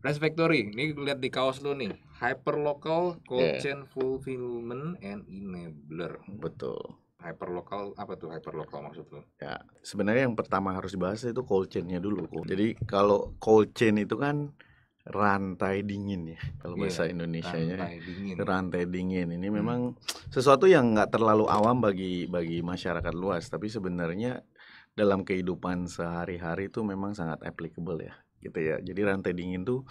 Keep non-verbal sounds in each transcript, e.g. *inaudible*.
Respectory, Factory, ini lihat di kaos lu nih. Hyper local cold yeah. chain fulfillment and enabler. Betul. Hyper local apa tuh local maksud lu? Ya, sebenarnya yang pertama harus dibahas itu cold chain-nya dulu. Jadi kalau cold chain itu kan rantai dingin ya kalau yeah, bahasa Indonesianya rantai dingin rantai dingin ini hmm. memang sesuatu yang nggak terlalu awam bagi bagi masyarakat luas tapi sebenarnya dalam kehidupan sehari-hari itu memang sangat applicable ya gitu ya. Jadi rantai dingin tuh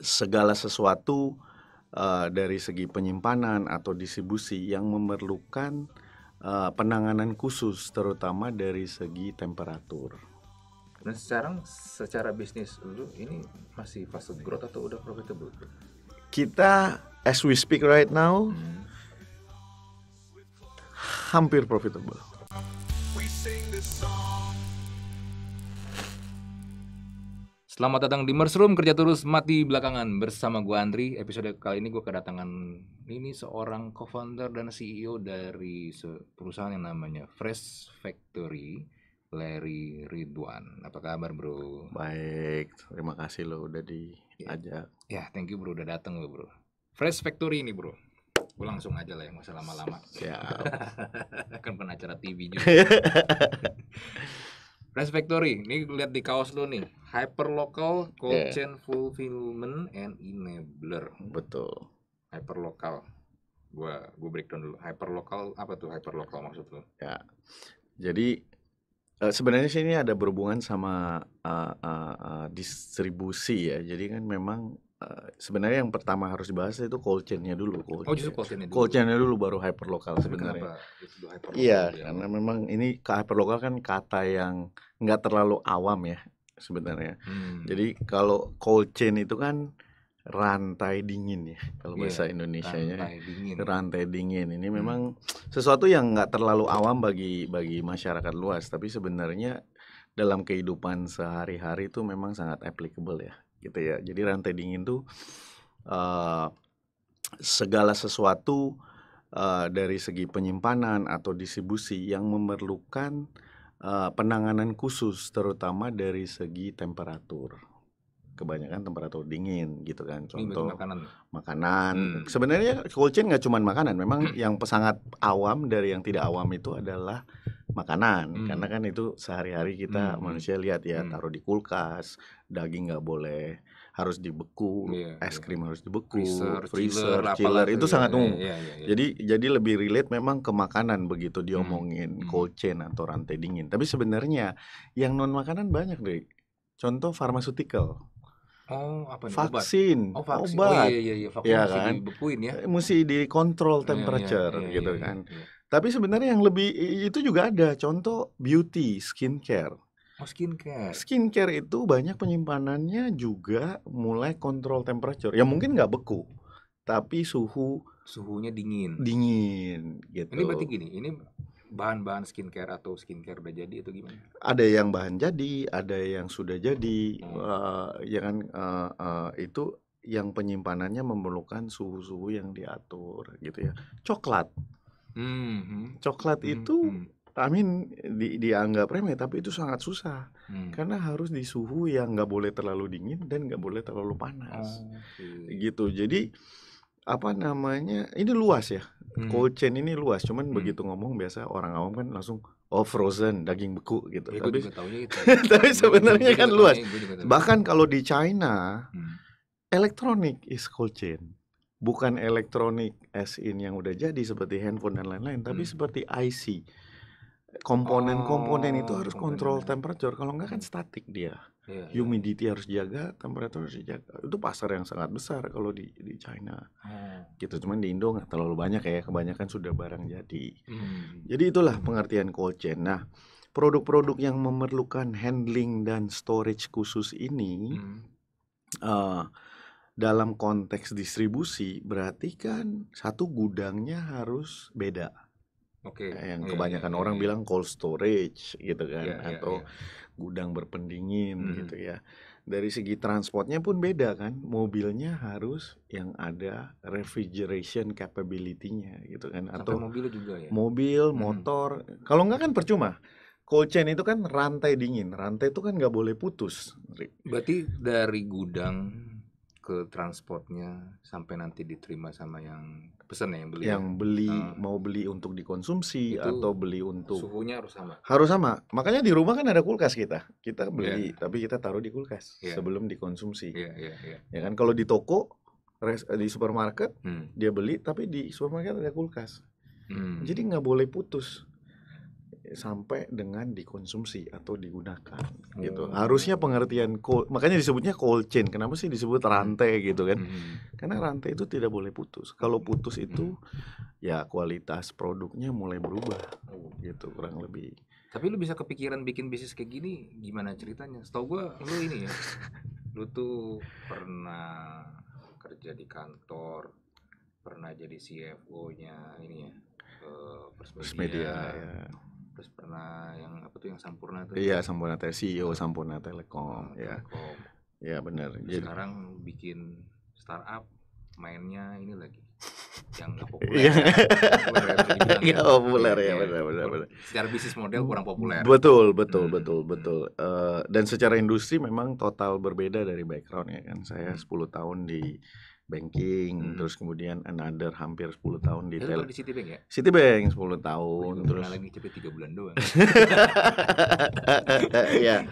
segala sesuatu uh, dari segi penyimpanan atau distribusi yang memerlukan uh, penanganan khusus terutama dari segi temperatur. Dan sekarang secara bisnis dulu ini masih fase growth atau udah profitable? Kita as we speak right now hmm. hampir profitable. We sing this song. Selamat datang di Room Kerja Terus Mati Belakangan bersama gue Andri. Episode kali ini gue kedatangan ini seorang co-founder dan CEO dari perusahaan yang namanya Fresh Factory, Larry Ridwan. Apa kabar bro? Baik, terima kasih lo udah diajak. Iya. Ya, yeah, thank you bro udah datang lo bro. Fresh Factory ini bro. Gue langsung aja lah yang usah lama-lama. Ya. akan *laughs* pernah acara TV juga. *laughs* Rice Factory, ini lihat di kaos lu nih. Hyperlocal, cold yeah. chain fulfillment and enabler. Betul. Hyper local. Gua gua breakdown dulu. Hyper local apa tuh local maksud lu? Ya. Jadi eh, sebenarnya sih ini ada berhubungan sama uh, uh, uh, distribusi ya. Jadi kan memang Eh, sebenarnya yang pertama harus dibahas itu cold chain-nya dulu cold chain. Oh, justru cold chain-nya dulu. Cold chain-nya dulu baru hyperlokal sebenarnya. Iya, ya? karena memang ini ke hyperlokal kan kata yang nggak terlalu awam ya sebenarnya. Hmm. Jadi kalau cold chain itu kan rantai dingin ya kalau yeah, bahasa indonesia rantai dingin. rantai dingin ini hmm. memang sesuatu yang nggak terlalu awam bagi bagi masyarakat luas tapi sebenarnya dalam kehidupan sehari-hari itu memang sangat applicable ya gitu ya. Jadi rantai dingin tuh eh, segala sesuatu eh, dari segi penyimpanan atau distribusi yang memerlukan eh, penanganan khusus terutama dari segi temperatur kebanyakan temperatur dingin gitu kan contoh makanan, makanan. Hmm. sebenarnya cold chain nggak cuma makanan memang yang sangat awam dari yang tidak awam itu adalah makanan hmm. karena kan itu sehari-hari kita hmm, hmm. manusia lihat ya hmm. taruh di kulkas daging nggak boleh harus dibeku yeah, es iya. krim yeah. harus dibeku freezer, freezer chiller, chiller itu ya, sangat iya, umum yeah, yeah, yeah, yeah. jadi jadi lebih relate memang ke makanan begitu hmm, diomongin hmm. cold chain atau rantai dingin tapi sebenarnya yang non makanan banyak deh contoh pharmaceutical Oh, apa Vaksin, obat. Oh, vaksin. Oh, obat. Oh, iya, iya, iya. Vaksin ya, mesti kan? dibekuin ya. Mesti dikontrol temperature iya, gitu iya, iya, gitu kan. Iya, iya. Tapi sebenarnya yang lebih itu juga ada contoh beauty, skincare. Oh, skincare. Skincare itu banyak penyimpanannya juga mulai kontrol temperature. Ya mungkin nggak beku, tapi suhu suhunya dingin. Dingin gitu. Ini berarti gini, ini bahan-bahan skincare atau skincare udah jadi itu gimana? Ada yang bahan jadi, ada yang sudah jadi. Hmm. Uh, ya kan uh, uh, itu yang penyimpanannya memerlukan suhu-suhu yang diatur gitu ya. Coklat Hmm, hmm Coklat hmm itu hmm. Amin di, dianggap remeh tapi itu sangat susah hmm. karena harus di suhu yang nggak boleh terlalu dingin dan nggak boleh terlalu panas okay. gitu jadi apa namanya ini luas ya hmm. cold chain ini luas cuman hmm. begitu ngomong biasa orang awam kan langsung oh frozen daging beku gitu ya, tapi gitu. *laughs* tapi sebenarnya kan luas bahkan kalau di China hmm. elektronik is cold chain bukan elektronik as in yang udah jadi seperti handphone dan lain-lain, tapi hmm. seperti IC. Komponen-komponen oh, itu harus oh, kontrol temperature, kalau enggak kan statik dia. Yeah, iya. Humidity harus jaga, temperatur harus dijaga. Itu pasar yang sangat besar kalau di di China. Hmm. Gitu, cuman di Indo nggak terlalu banyak ya, kebanyakan sudah barang jadi. Hmm. Jadi itulah pengertian cold chain. Nah, produk-produk yang memerlukan handling dan storage khusus ini hmm. Eh, dalam konteks distribusi berarti kan satu gudangnya harus beda. Oke. Okay. Yang iya, kebanyakan yeah, orang yeah. bilang cold storage gitu kan yeah, iya, atau yeah. gudang berpendingin mm gitu ya. Dari segi transportnya pun beda kan. Mobilnya harus yang ada refrigeration capability-nya gitu kan atau Sampai mobil juga ya. Mobil, hmm. motor. Kalau enggak kan percuma cold chain itu kan rantai dingin. Rantai itu kan nggak boleh putus. Berarti dari gudang ke transportnya sampai nanti diterima sama yang pesan ya, yang beli ya? yang beli uh, mau beli untuk dikonsumsi atau beli untuk suhunya harus sama harus sama makanya di rumah kan ada kulkas kita kita beli yeah. tapi kita taruh di kulkas yeah. sebelum dikonsumsi yeah, yeah, yeah. ya kan kalau di toko res, di supermarket hmm. dia beli tapi di supermarket ada kulkas hmm. jadi nggak boleh putus sampai dengan dikonsumsi atau digunakan hmm. gitu. Oh. Harusnya pengertian cold, makanya disebutnya cold chain. Kenapa sih disebut rantai gitu kan? Hmm. Karena rantai itu tidak boleh putus. Kalau putus itu hmm. ya kualitas produknya mulai berubah gitu kurang lebih. Tapi lu bisa kepikiran bikin bisnis kayak gini gimana ceritanya? Setahu gua lu ini ya. *laughs* lu tuh pernah kerja di kantor, pernah jadi CFO-nya ini ya. Uh, persmedia. Media, ya terus pernah yang apa tuh yang Sampurna tuh iya Sampurna CEO Sampurna Telekom ya Telekom. ya benar jadi sekarang bikin startup mainnya ini lagi *laughs* yang nggak populer ya. *laughs* nggak gitu. populer ya iya, benar iya. benar benar secara bisnis model kurang populer betul betul hmm. betul hmm. betul uh, dan secara industri memang total berbeda dari background ya kan saya 10 hmm. tahun di banking, hmm. terus kemudian another hampir 10 tahun di Tel. di Citibank ya? Citibank 10 tahun terus. terus lagi cepet 3 bulan doang. *laughs* ya.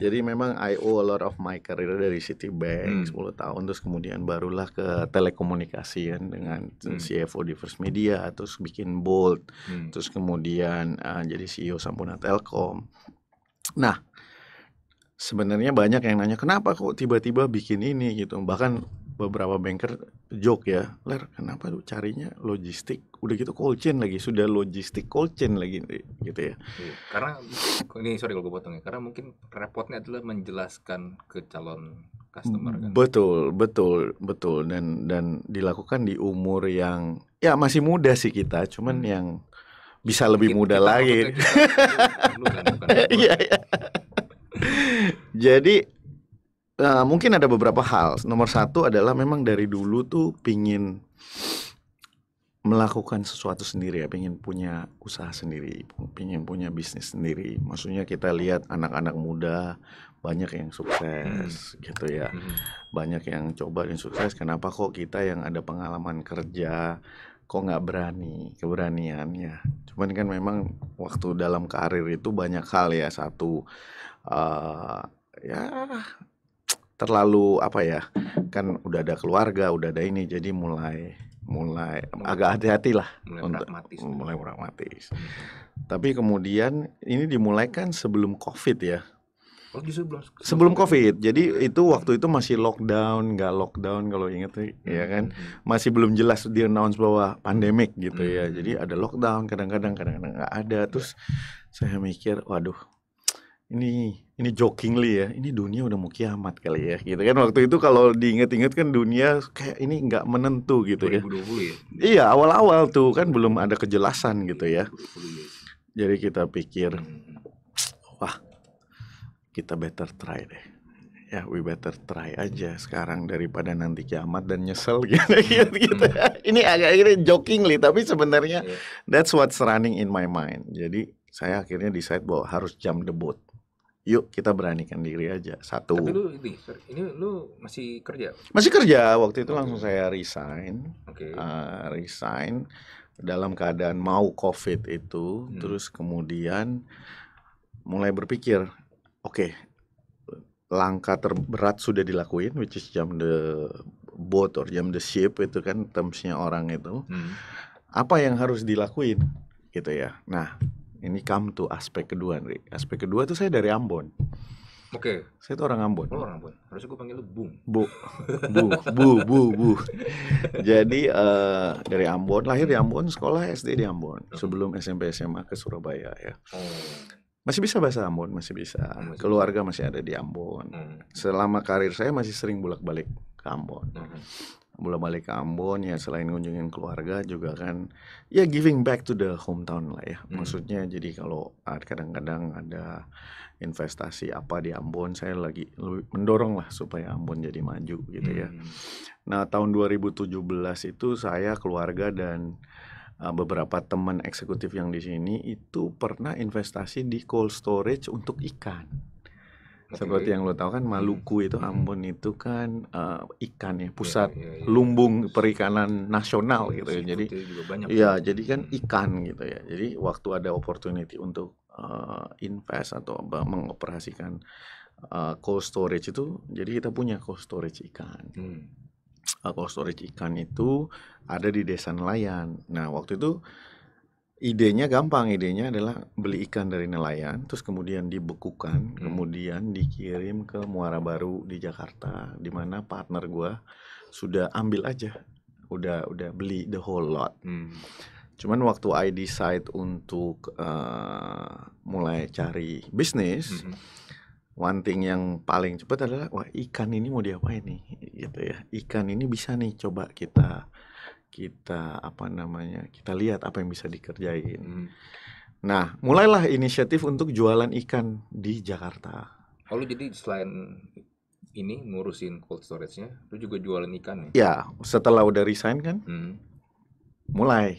Jadi memang I owe a lot of my career dari Citibank hmm. 10 tahun terus kemudian barulah ke telekomunikasi ya, dengan hmm. CFO di First Media terus bikin bolt, hmm. terus kemudian uh, jadi CEO Sampurna Telkom. Nah, sebenarnya banyak yang nanya kenapa kok tiba-tiba bikin ini gitu. Bahkan beberapa banker joke ya, Ler kenapa lu carinya logistik? Udah gitu cold chain lagi, sudah logistik cold chain lagi gitu ya. Iya, karena ini sorry kalau gue potong ya, karena mungkin repotnya adalah menjelaskan ke calon customer kan. Betul, betul, betul dan dan dilakukan di umur yang ya masih muda sih kita, cuman hmm. yang bisa lebih muda lagi. *laughs* Iya, iya. Jadi uh, mungkin ada beberapa hal. Nomor satu adalah memang dari dulu tuh pingin melakukan sesuatu sendiri ya, pingin punya usaha sendiri, pingin punya bisnis sendiri. Maksudnya kita lihat anak-anak muda banyak yang sukses hmm. gitu ya, hmm. banyak yang coba dan sukses. Kenapa kok kita yang ada pengalaman kerja kok nggak berani keberaniannya? Cuman kan memang waktu dalam karir itu banyak hal ya. Satu uh, ya terlalu apa ya kan udah ada keluarga udah ada ini jadi mulai mulai, mulai agak hati-hati lah mulai untuk pragmatis. mulai pragmatis hmm. tapi kemudian ini dimulai kan sebelum covid ya oh, sebelum, COVID. Jadi hmm. itu waktu itu masih lockdown, nggak lockdown kalau inget hmm. ya kan. Masih belum jelas di announce bahwa pandemik gitu ya. Hmm. Jadi ada lockdown kadang-kadang kadang-kadang nggak ada. Terus ya. saya mikir, waduh. Ini ini jokingly ya, ini dunia udah mau kiamat kali ya, gitu kan waktu itu kalau diinget-inget kan dunia kayak ini nggak menentu gitu ya. 2020 ya. Iya awal-awal tuh kan belum ada kejelasan gitu ya. Iya. Jadi kita pikir, hmm. wah kita better try deh. Ya we better try aja sekarang daripada nanti kiamat dan nyesel *laughs* gitu. gitu. gitu. Hmm. ini agak ini jokingly tapi sebenarnya iya. that's what's running in my mind. Jadi saya akhirnya decide bahwa harus jam debut yuk kita beranikan diri aja satu tapi lu ini ini lu masih kerja masih kerja waktu itu langsung saya resign okay. uh, resign dalam keadaan mau covid itu hmm. terus kemudian mulai berpikir oke okay, langkah terberat sudah dilakuin which is jam the boat or jam the ship itu kan termsnya orang itu hmm. apa yang harus dilakuin gitu ya nah ini come to aspek kedua, Ri. Aspek kedua tuh saya dari Ambon. Oke. Okay. Saya tuh orang Ambon. Oh, orang Ambon. Harusnya gue panggil lu Bung. Bu. Bu, Bu, Bu, Bu. Jadi uh, dari Ambon, lahir di Ambon, sekolah SD di Ambon. Hmm. Sebelum SMP SMA ke Surabaya ya. Oh masih bisa bahasa Ambon masih bisa masih keluarga masih ada di Ambon hmm. selama karir saya masih sering bolak balik ke Ambon hmm belum balik ke Ambon ya selain ngunjungin keluarga juga kan ya giving back to the hometown lah ya hmm. maksudnya jadi kalau kadang-kadang ada investasi apa di Ambon saya lagi mendorong lah supaya Ambon jadi maju gitu ya hmm. nah tahun 2017 itu saya keluarga dan beberapa teman eksekutif yang di sini itu pernah investasi di cold storage untuk ikan seperti yang lo tahu kan Maluku itu hmm. Ambon itu kan uh, ikan ya iya, pusat ya, ya, ya. lumbung perikanan nasional iya, gitu ya. Jadi Iya, jadi kan hmm. ikan gitu ya. Jadi waktu ada opportunity untuk uh, invest atau mengoperasikan uh, cold storage itu, jadi kita punya cold storage ikan. Hmm. Uh, cold storage ikan itu ada di desa nelayan. Nah, waktu itu idenya gampang idenya adalah beli ikan dari nelayan terus kemudian dibekukan hmm. kemudian dikirim ke Muara Baru di Jakarta di mana partner gua sudah ambil aja udah udah beli the whole lot hmm. cuman waktu I decide untuk uh, mulai cari bisnis hmm. one thing yang paling cepat adalah wah ikan ini mau diapain nih gitu ya ikan ini bisa nih coba kita kita apa namanya kita lihat apa yang bisa dikerjain hmm. nah mulailah inisiatif untuk jualan ikan di Jakarta lalu oh, jadi selain ini ngurusin cold storage-nya lu juga jualan ikan ya ya setelah udah resign kan hmm. mulai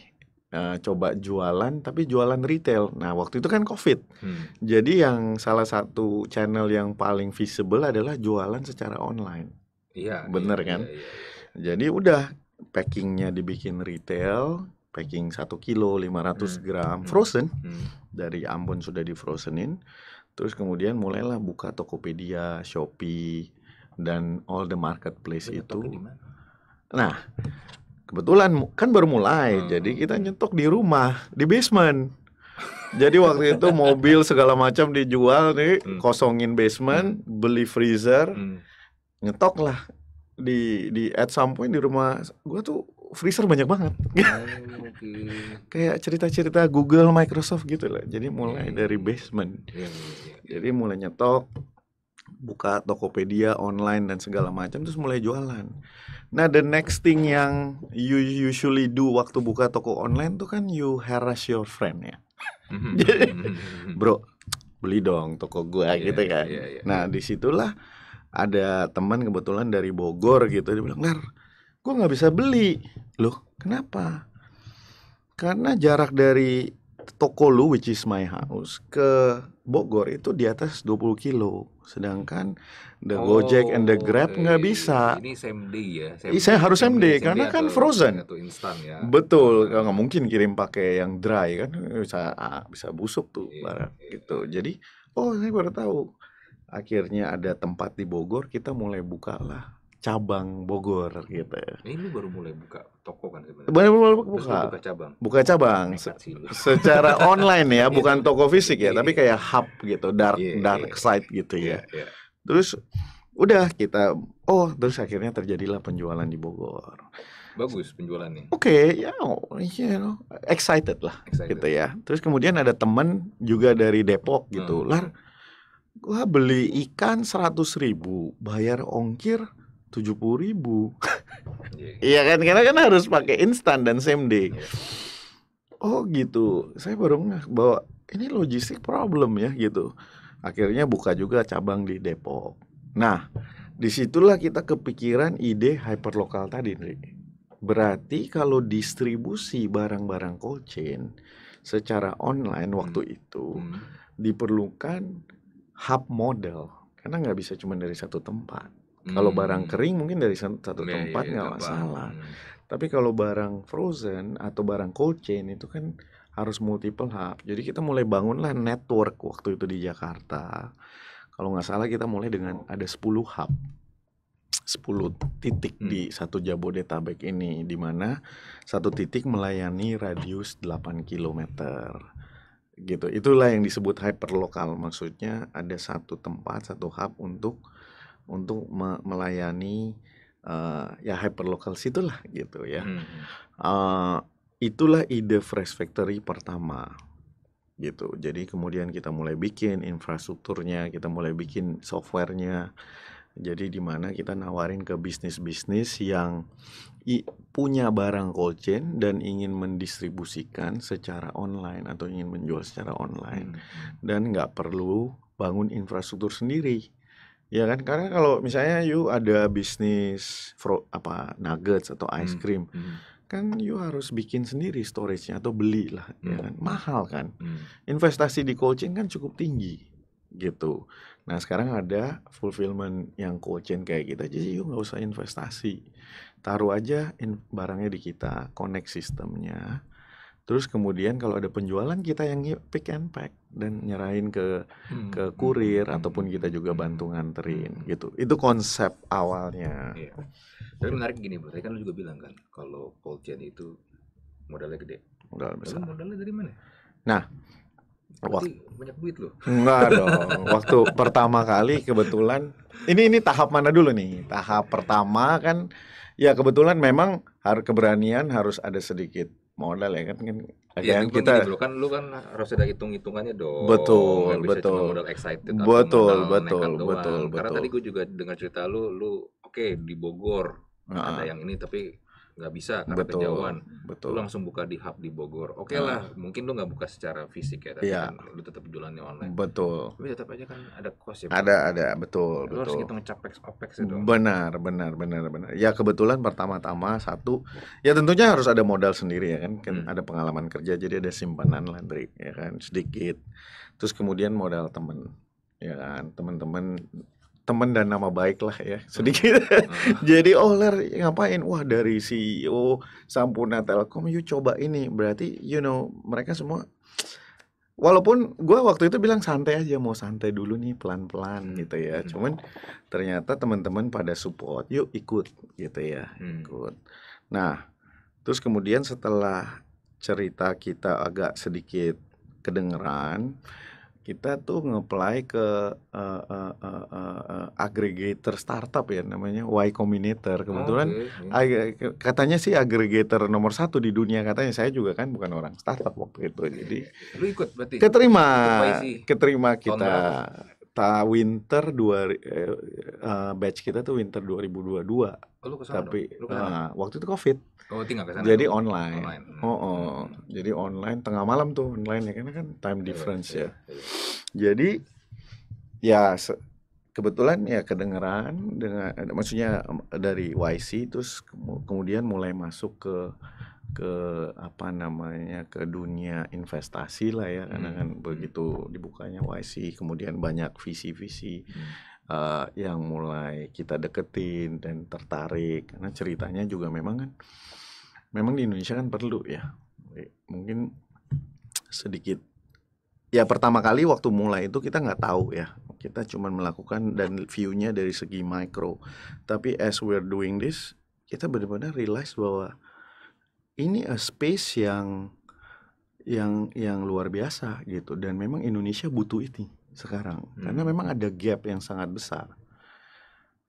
uh, coba jualan tapi jualan retail. Nah waktu itu kan covid, hmm. jadi yang salah satu channel yang paling visible adalah jualan secara online. Iya. iya Bener iya, kan? Iya, iya. Jadi udah packingnya dibikin retail packing 1 kilo 500 hmm, gram hmm, frozen hmm. dari Ambon sudah di frozenin terus kemudian mulailah buka Tokopedia Shopee dan all the marketplace Bisa itu nah kebetulan kan baru mulai hmm. jadi kita nyetok di rumah di basement jadi waktu itu mobil segala macam dijual nih hmm. kosongin basement hmm. beli freezer hmm. nyetok lah di di at some point di rumah gua tuh freezer banyak banget oh, *laughs* okay. kayak cerita-cerita Google Microsoft gitu lah jadi mulai yeah. Hmm. dari basement yeah, iya, iya. jadi mulai nyetok buka Tokopedia online dan segala macam terus mulai jualan nah the next thing yang you usually do waktu buka toko online tuh kan you harass your friend ya hmm, hmm, *laughs* bro beli dong toko gua yeah, gitu kan yeah, yeah. nah disitulah ada teman kebetulan dari Bogor gitu dia bilang, "Ngar, gua nggak bisa beli." Loh, kenapa? Karena jarak dari toko lu which is my house ke Bogor itu di atas 20 kilo. Sedangkan the oh, Gojek and the Grab oh, nggak okay. bisa. Ini same day ya. Same saya harus same day, day karena kan frozen. Atau instan ya. Betul, nggak nah. mungkin kirim pakai yang dry kan bisa bisa busuk tuh yeah, barang yeah. gitu. Jadi oh saya baru tahu akhirnya ada tempat di Bogor kita mulai buka lah cabang Bogor gitu. Ini baru mulai buka toko kan sebenarnya. Baru mulai buka. buka. cabang. Buka cabang. Se secara *laughs* online ya, bukan iya. toko fisik ya, iya, tapi iya. kayak hub gitu, dark dark side gitu ya. Terus udah kita oh, terus akhirnya terjadilah penjualan di Bogor. Bagus penjualannya. Oke, okay, ya, you ya, know, excited lah excited. gitu ya. Terus kemudian ada teman juga dari Depok gitu. Hmm. Lah gua beli ikan seratus ribu bayar ongkir tujuh puluh ribu iya, iya kan karena kan harus pakai instan dan same day iya. oh gitu saya baru ngeh bawa ini logistik problem ya gitu akhirnya buka juga cabang di Depok nah disitulah kita kepikiran ide hyperlokal tadi nih Berarti kalau distribusi barang-barang cold chain secara online hmm. waktu itu hmm. diperlukan hub model karena nggak bisa cuma dari satu tempat. Hmm. Kalau barang kering mungkin dari satu ya, tempat iya, nggak ya, masalah. Hmm. Tapi kalau barang frozen atau barang cold chain itu kan harus multiple hub. Jadi kita mulai bangunlah network waktu itu di Jakarta. Kalau nggak salah kita mulai dengan ada 10 hub. 10 titik hmm. di satu Jabodetabek ini di mana satu titik melayani radius 8 km gitu. Itulah yang disebut hyperlokal. Maksudnya ada satu tempat, satu hub untuk untuk melayani uh, ya hyperlokal situlah gitu ya. Hmm. Uh, itulah ide Fresh Factory pertama gitu. Jadi kemudian kita mulai bikin infrastrukturnya, kita mulai bikin softwarenya, jadi di mana kita nawarin ke bisnis-bisnis yang i, punya barang cold chain dan ingin mendistribusikan secara online atau ingin menjual secara online hmm. hmm. dan nggak perlu bangun infrastruktur sendiri. Ya kan karena kalau misalnya you ada bisnis fro, apa nuggets atau hmm, ice cream hmm. Hmm kan you harus bikin sendiri storage-nya atau belilah ya hmm. ya kan mahal kan hmm. investasi di cold chain kan cukup tinggi gitu. Nah sekarang ada fulfillment yang cold chain kayak kita, gitu jadi yuk nggak usah investasi, taruh aja in barangnya di kita, connect sistemnya, terus kemudian kalau ada penjualan kita yang pick and pack dan nyerahin ke hmm. ke hmm, kurir hmm. ataupun hmm, kita hmm, juga bantu nganterin gitu. Itu konsep awalnya. Iya. Tapi menarik gini bro, tadi kan lu juga bilang kan kalau cold chain itu modalnya gede. Modal besar. Lalu modalnya dari mana? Nah, Waktu banyak duit loh. Enggak *laughs* dong. Waktu pertama kali kebetulan ini ini tahap mana dulu nih? Tahap pertama kan ya kebetulan memang harus keberanian harus ada sedikit modal ya kan kan ya, kan kita dulu gitu kan lu kan harus ada hitung-hitungannya dong. Betul, bisa betul. Cuma modal excited betul, modal betul, betul, betul, Karena betul. tadi gue juga dengar cerita lu lu oke okay, di Bogor nah. ada yang ini tapi nggak bisa karena betul, kejauhan betul. lu langsung buka di hub di Bogor oke okay lah ah. mungkin lu nggak buka secara fisik ya tapi yeah. kan lu tetap jualannya online betul tapi tetap aja kan ada cost ya ada ada betul lu betul harus kita capex opex itu benar benar benar benar ya kebetulan pertama-tama satu ya tentunya harus ada modal sendiri ya kan kan hmm. ada pengalaman kerja jadi ada simpanan lah dari ya kan sedikit terus kemudian modal temen ya kan temen-temen teman dan nama baik lah ya hmm. sedikit. Hmm. *laughs* Jadi oh ngapain? Wah dari CEO Sampurna Telkom, you coba ini. Berarti you know mereka semua. Walaupun gue waktu itu bilang santai aja mau santai dulu nih pelan-pelan hmm. gitu ya. Hmm. Cuman ternyata teman-teman pada support, yuk ikut gitu ya, hmm. ikut. Nah terus kemudian setelah cerita kita agak sedikit kedengeran kita tuh ngeplay ke uh, uh, uh, uh, aggregator startup ya namanya Y Combinator oh, kebetulan okay. katanya sih aggregator nomor satu di dunia katanya saya juga kan bukan orang startup waktu itu jadi *laughs* lu ikut berarti keterima keterima kita ta winter dua uh, batch kita tuh winter 2022 oh, lu dua tapi Lu Uh, waktu itu covid Oh tinggal ke sana. Jadi tuh. online. online. Hmm. Oh, oh. Jadi online tengah malam tuh online ya karena kan time iya, difference iya, ya. Iya. Jadi ya kebetulan ya kedengeran dengan maksudnya dari YC terus kemudian mulai masuk ke ke apa namanya ke dunia investasi lah ya karena kan hmm. begitu dibukanya YC kemudian banyak visi-visi hmm uh, yang mulai kita deketin dan tertarik karena ceritanya juga memang kan memang di Indonesia kan perlu ya mungkin sedikit ya pertama kali waktu mulai itu kita nggak tahu ya kita cuma melakukan dan viewnya dari segi mikro. tapi as we're doing this kita benar-benar realize bahwa ini a space yang yang yang luar biasa gitu dan memang Indonesia butuh itu sekarang hmm. karena memang ada gap yang sangat besar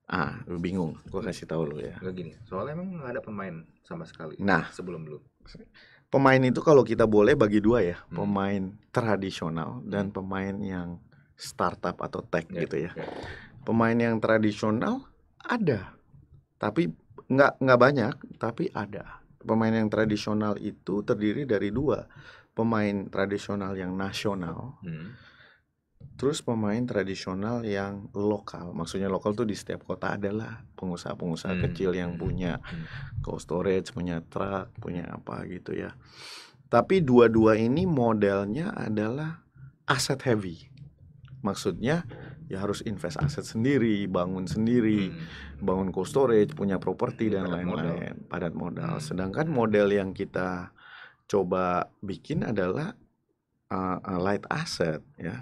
ah lu bingung gua kasih tahu lu ya Gak gini soalnya memang nggak ada pemain sama sekali nah sebelum lu pemain itu kalau kita boleh bagi dua ya hmm. pemain tradisional hmm. dan pemain yang startup atau tech yeah, gitu ya yeah. pemain yang tradisional ada tapi nggak nggak banyak tapi ada pemain yang tradisional itu terdiri dari dua pemain tradisional yang nasional hmm Terus pemain tradisional yang lokal, maksudnya lokal tuh di setiap kota adalah pengusaha-pengusaha hmm. kecil yang hmm, punya hmm. cold storage, punya truk, punya apa gitu ya. Tapi dua-dua ini modelnya adalah aset heavy. Maksudnya ya harus invest aset sendiri, bangun sendiri, hmm. bangun cold storage, punya properti dan lain-lain, padat modal. Hmm. Sedangkan model yang kita coba bikin adalah uh, uh, light asset ya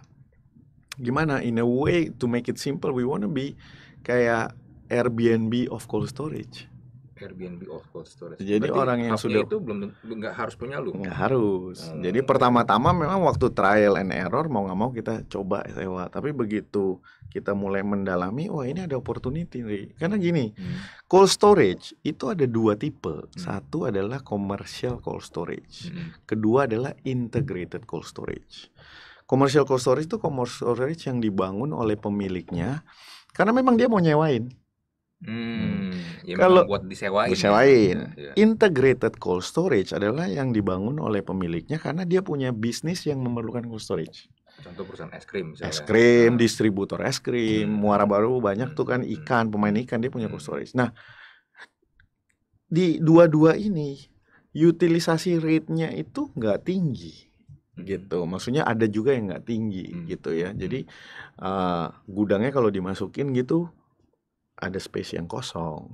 gimana in a way to make it simple we wanna be kayak Airbnb of cold storage. Airbnb of cold storage. Jadi Berarti orang yang sudah itu belum nggak harus punya lu. Nggak harus. Hmm. Jadi pertama-tama memang waktu trial and error mau nggak mau kita coba sewa. Tapi begitu kita mulai mendalami, wah ini ada opportunity nih. Karena gini, hmm. cold storage itu ada dua tipe. Hmm. Satu adalah commercial cold storage. Hmm. Kedua adalah integrated cold storage. Commercial cold storage itu commercial storage yang dibangun oleh pemiliknya karena memang dia mau nyewain. Hmm, ya kalau buat disewain. Ya. Disewain. Ya. Integrated cold storage adalah yang dibangun oleh pemiliknya karena dia punya bisnis yang memerlukan cold storage. Contoh perusahaan es krim misalnya. Es krim, ah. distributor es krim, hmm. Muara Baru banyak hmm, tuh kan hmm, hmm. ikan, pemain ikan dia punya cold storage. Nah, di dua-dua ini utilisasi rate-nya itu nggak tinggi Hmm. gitu. Maksudnya ada juga yang nggak tinggi hmm. gitu ya. Hmm. Jadi uh, gudangnya kalau dimasukin gitu ada space yang kosong.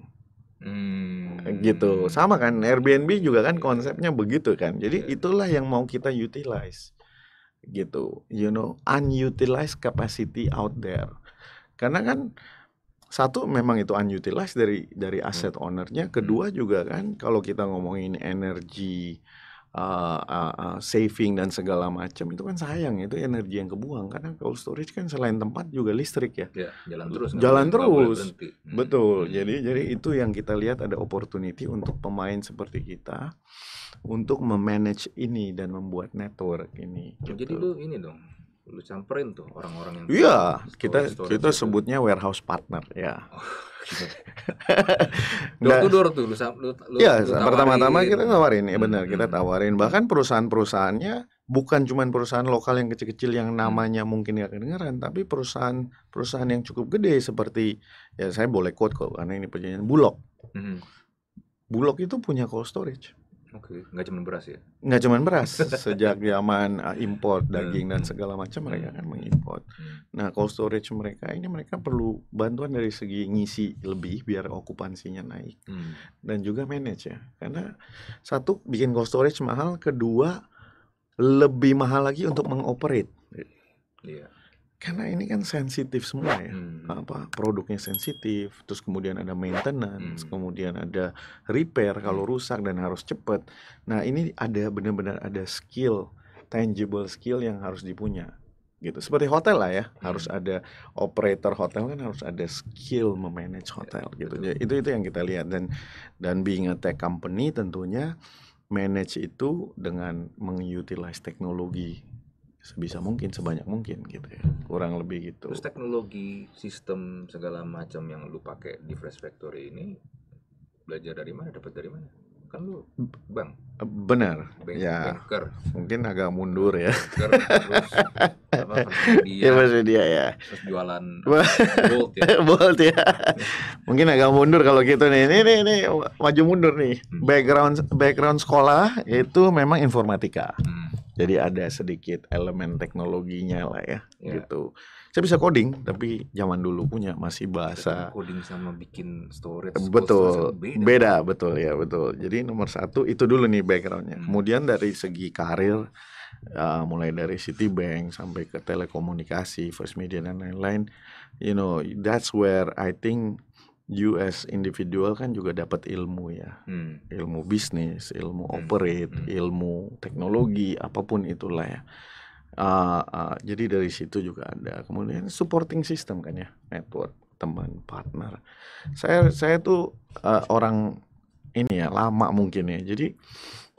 Hmm. Gitu. Sama kan Airbnb juga kan iya. konsepnya begitu kan. Jadi iya. itulah yang mau kita utilize. Gitu. You know, unutilized capacity out there. Karena kan satu memang itu unutilized dari dari hmm. aset ownernya, kedua juga kan kalau kita ngomongin energi uh, uh, uh, saving dan segala macam itu kan sayang itu energi yang kebuang karena cold storage kan selain tempat juga listrik ya, ya jalan terus kan. jalan kan? terus hmm. betul hmm. jadi jadi itu yang kita lihat ada opportunity untuk pemain seperti kita untuk memanage ini dan membuat network ini gitu. jadi lu ini dong lu campurin tuh orang-orang yang iya kita kita itu. sebutnya warehouse partner ya nggak *laughs* to dor tuh lu, lu, lu ya pertama-tama kita tawarin gitu. ya benar hmm, kita hmm. tawarin bahkan perusahaan-perusahaannya bukan cuma perusahaan lokal yang kecil-kecil yang hmm. namanya hmm. mungkin nggak kedengeran tapi perusahaan perusahaan yang cukup gede seperti ya saya boleh quote kok karena ini perjanjian Bulog hmm. Bulog itu punya cold storage Oke, okay. nggak cuma beras ya? Nggak cuma beras. *laughs* Sejak zaman uh, import hmm. daging dan segala macam mereka kan mengimport. Nah, cold storage mereka ini mereka perlu bantuan dari segi ngisi lebih biar okupansinya naik hmm. dan juga manage ya. Karena satu bikin cold storage mahal, kedua lebih mahal lagi untuk mengoperate. Iya. Yeah karena ini kan sensitif semua ya hmm. apa produknya sensitif terus kemudian ada maintenance hmm. kemudian ada repair hmm. kalau rusak dan harus cepat nah ini ada benar-benar ada skill tangible skill yang harus dipunya gitu seperti hotel lah ya hmm. harus ada operator hotel kan harus ada skill memanage hotel ya, gitu Ya. itu itu yang kita lihat dan dan being a tech company tentunya manage itu dengan mengutilize teknologi sebisa mungkin sebanyak mungkin gitu ya hmm. kurang lebih gitu terus teknologi sistem segala macam yang lu pakai di Fresh Factory ini belajar dari mana dapat dari mana kan lu bang eh, benar bank, ya banker. mungkin agak mundur ya banker, terus apa *laughs* dia, ya dia ya terus jualan *laughs* bolt ya *laughs* ya mungkin agak mundur kalau gitu nih ini nih, nih maju mundur nih hmm. background background sekolah itu memang informatika hmm jadi ada sedikit elemen teknologinya lah ya, ya. gitu. Saya bisa coding, tapi zaman dulu punya masih bahasa. Coding sama bikin story. Eh, betul, beda. beda betul ya betul. Jadi nomor satu itu dulu nih backgroundnya. Hmm. Kemudian dari segi karir, uh, mulai dari Citibank sampai ke telekomunikasi, first media dan lain-lain, you know that's where I think US individual kan juga dapat ilmu ya, hmm. ilmu bisnis, ilmu hmm. operate, hmm. ilmu teknologi, apapun itulah ya. Uh, uh, jadi dari situ juga ada. Kemudian supporting system kan ya, network, teman, partner. Saya saya tuh uh, orang ini ya lama mungkin ya. Jadi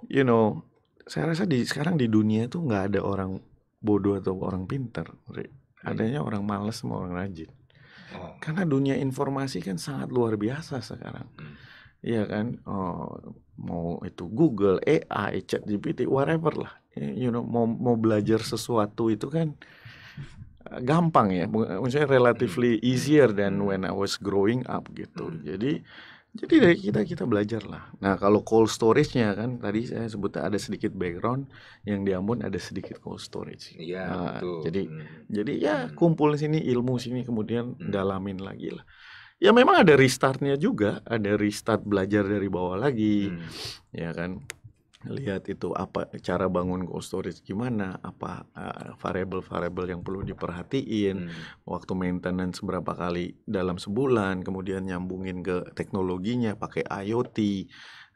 you know, saya rasa di sekarang di dunia tuh nggak ada orang bodoh atau orang pinter. Hmm. Adanya orang males sama orang rajin. Oh. Karena dunia informasi kan sangat luar biasa sekarang. Hmm. Iya hmm. kan, oh, mau itu Google, AI, ChatGPT, whatever lah. Ya, you know, mau mau belajar sesuatu itu kan eh, gampang ya, maksudnya relatively hmm. easier than when I was growing up gitu. Hmm. Jadi jadi dari kita kita belajar lah. Nah kalau cold storage-nya kan tadi saya sebut ada sedikit background yang di Ambon ada sedikit cold storage. Iya nah, Jadi hmm. jadi ya hmm. kumpul sini ilmu sini kemudian hmm. dalamin lagi lah. Ya memang ada restartnya juga, ada restart belajar dari bawah lagi, hmm. ya kan lihat itu apa cara bangun cold storage gimana apa uh, eh, variable -variable yang perlu diperhatiin hmm. waktu maintenance seberapa kali dalam sebulan kemudian nyambungin ke teknologinya pakai IoT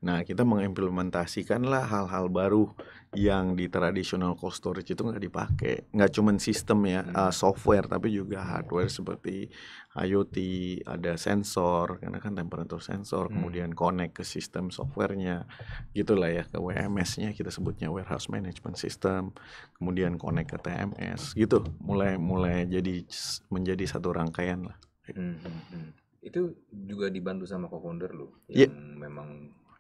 Nah, kita mengimplementasikanlah hal-hal baru yang di tradisional cold storage itu nggak dipakai. Nggak cuma sistem ya, hmm. uh, software, tapi juga hardware seperti IoT, ada sensor, karena kan temperatur sensor, hmm. kemudian connect ke sistem softwarenya, gitulah ya, ke WMS-nya kita sebutnya warehouse management system, kemudian connect ke TMS, gitu. Mulai mulai jadi menjadi satu rangkaian lah. Hmm, hmm, hmm, Itu juga dibantu sama co-founder lo iya. yang yeah. memang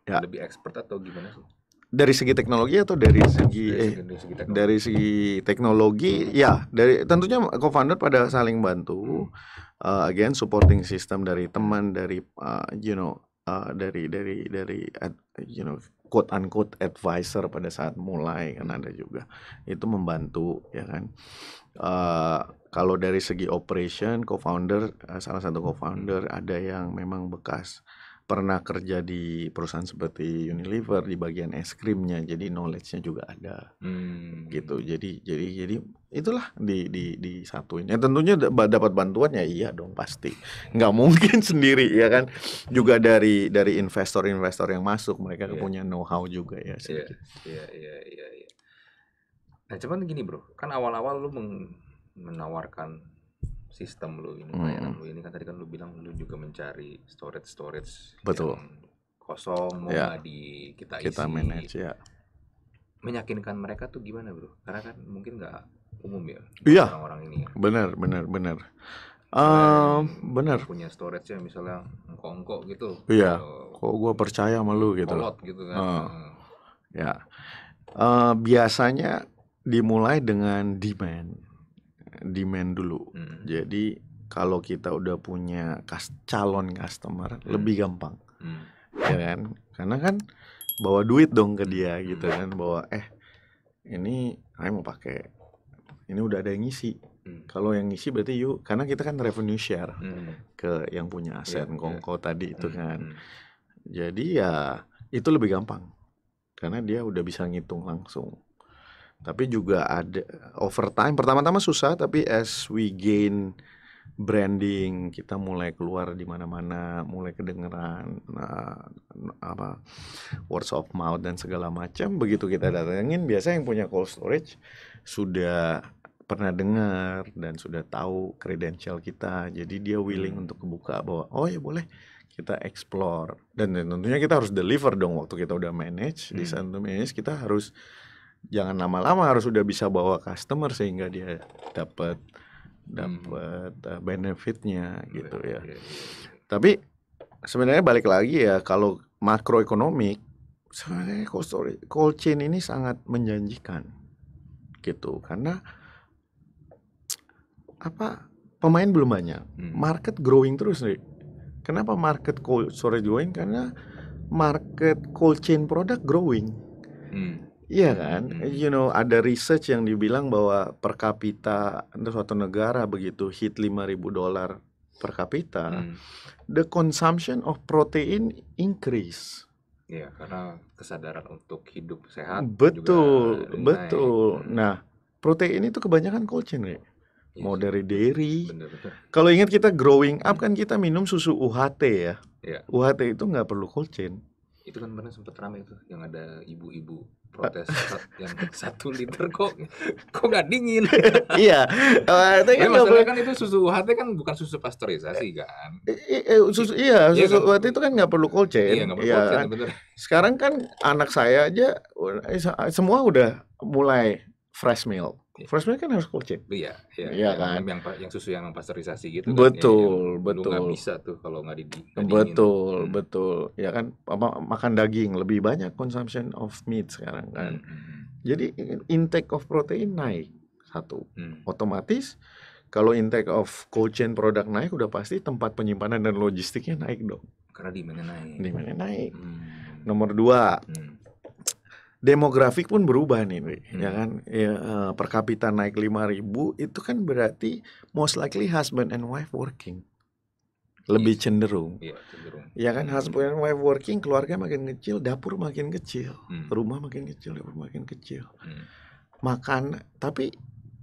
ya. lebih expert atau gimana sih? Dari segi teknologi atau dari segi, dari segi, eh, dari segi teknologi, dari segi teknologi hmm. ya dari tentunya co-founder pada saling bantu hmm. uh, again supporting system dari teman dari uh, you know uh, dari dari dari ad, you know quote unquote advisor pada saat mulai kan ada juga itu membantu ya kan uh, kalau dari segi operation co-founder uh, salah satu co-founder ada yang memang bekas pernah kerja di perusahaan seperti Unilever di bagian es krimnya jadi knowledge-nya juga ada hmm. gitu jadi jadi jadi itulah di di di ya, tentunya dapat bantuan ya iya dong pasti nggak *laughs* mungkin sendiri ya kan juga dari dari investor-investor yang masuk mereka yeah. punya know how juga ya iya, iya iya iya iya nah cuman gini bro kan awal-awal lu meng menawarkan sistem lu ini hmm. layanan lu ini kan tadi kan lu bilang lu juga mencari storage storage betul yang kosong mau yeah. di kita isi kita manage ya meyakinkan mereka tuh gimana bro karena kan mungkin nggak umum ya iya orang-orang ini ya. benar benar benar Um, bener. Punya storage ya misalnya ngkongko gitu. Iya. Kok gue percaya sama lu gitu. Kolot gitu kan. Uh, ya. Uh, biasanya dimulai dengan demand demand dulu. Hmm. Jadi kalau kita udah punya kas calon customer hmm. lebih gampang. Hmm. Ya kan? Karena kan bawa duit dong ke dia hmm. gitu kan, bawa eh ini saya mau pakai. Ini udah ada yang ngisi. Hmm. Kalau yang ngisi berarti yuk karena kita kan revenue share hmm. ke yang punya iya, aset yeah, kongko yeah. tadi itu hmm, kan. Hmm. Jadi ya itu lebih gampang. Karena dia udah bisa ngitung langsung tapi juga ada overtime pertama-tama susah tapi as we gain branding kita mulai keluar di mana-mana mulai kedengeran nah, apa words of mouth dan segala macam begitu kita datangin biasa yang punya cold storage sudah pernah dengar dan sudah tahu kredensial kita jadi dia willing hmm. untuk kebuka bahwa oh ya boleh kita explore dan tentunya kita harus deliver dong waktu kita udah manage hmm. di sana manage kita harus jangan lama-lama harus sudah bisa bawa customer sehingga dia dapat dapat hmm. Eh, benefitnya gitu ya. Iya, iya, iya. Tapi sebenarnya balik lagi ya kalau makroekonomik sebenarnya cold, story, cold chain ini sangat menjanjikan gitu karena apa pemain belum banyak hmm. market growing terus nih kenapa market cold storage growing karena market cold chain product growing hmm. Iya kan, hmm. you know ada research yang dibilang bahwa per kapita suatu negara begitu hit 5.000 dolar per kapita, hmm. the consumption of protein increase. Iya, karena kesadaran untuk hidup sehat. Betul, juga betul. Naik. Hmm. Nah, protein itu kebanyakan cold chain ya. Mau dari dairy. Kalau ingat kita growing up kan kita minum susu UHT ya. Yeah. UHT itu nggak perlu cold itu kan kemarin sempat ramai itu yang ada ibu-ibu protes yang *laughs* satu liter kok kok nggak dingin *laughs* iya uh, kan masalahnya kan itu susu UHT kan bukan susu pasteurisasi kan susu iya, iya susu kan? UHT itu kan nggak perlu cold chain iya, perlu iya. Cold sekarang kan anak saya aja semua udah mulai fresh milk milk iya. kan harus cold chain. Iya, iya. Iya kan. Yang, yang susu yang pasteurisasi gitu. Kan. Betul, kan? ya, betul. Enggak bisa tuh kalau enggak di. Betul, hmm. betul. Ya kan, makan daging lebih banyak consumption of meat sekarang kan. Hmm. hmm, hmm. Jadi intake of protein naik satu, hmm. otomatis kalau intake of cold chain produk naik udah pasti tempat penyimpanan dan logistiknya naik dong. Karena di mana naik. Di mana naik. Hmm. Nomor dua, hmm demografik pun berubah nih, nih. Ya hmm. ya kan? Ya, uh, per kapita naik 5000 itu kan berarti most likely husband and wife working. Lebih yes. Iya. cenderung. Iya, cenderung. Ya kan hmm. husband and wife working, keluarga makin kecil, dapur makin kecil, hmm. rumah makin kecil, dapur makin kecil. Hmm. Makan tapi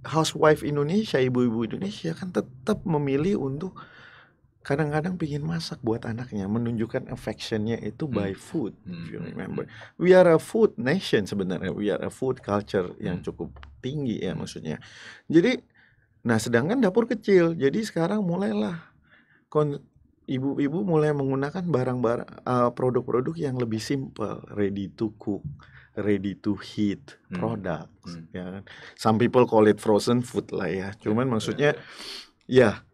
housewife Indonesia, ibu-ibu Indonesia kan tetap memilih untuk kadang-kadang pingin masak buat anaknya menunjukkan affectionnya itu hmm. by food hmm. if you hmm, remember hmm. we are a food nation sebenarnya we are a food culture yang hmm. cukup tinggi ya maksudnya jadi nah sedangkan dapur kecil jadi sekarang mulailah ibu-ibu mulai menggunakan barang-barang uh, produk-produk yang lebih simple ready to cook ready to heat hmm. products hmm. ya kan some people call it frozen food lah ya cuman yeah, ya, maksudnya yeah. ya, ya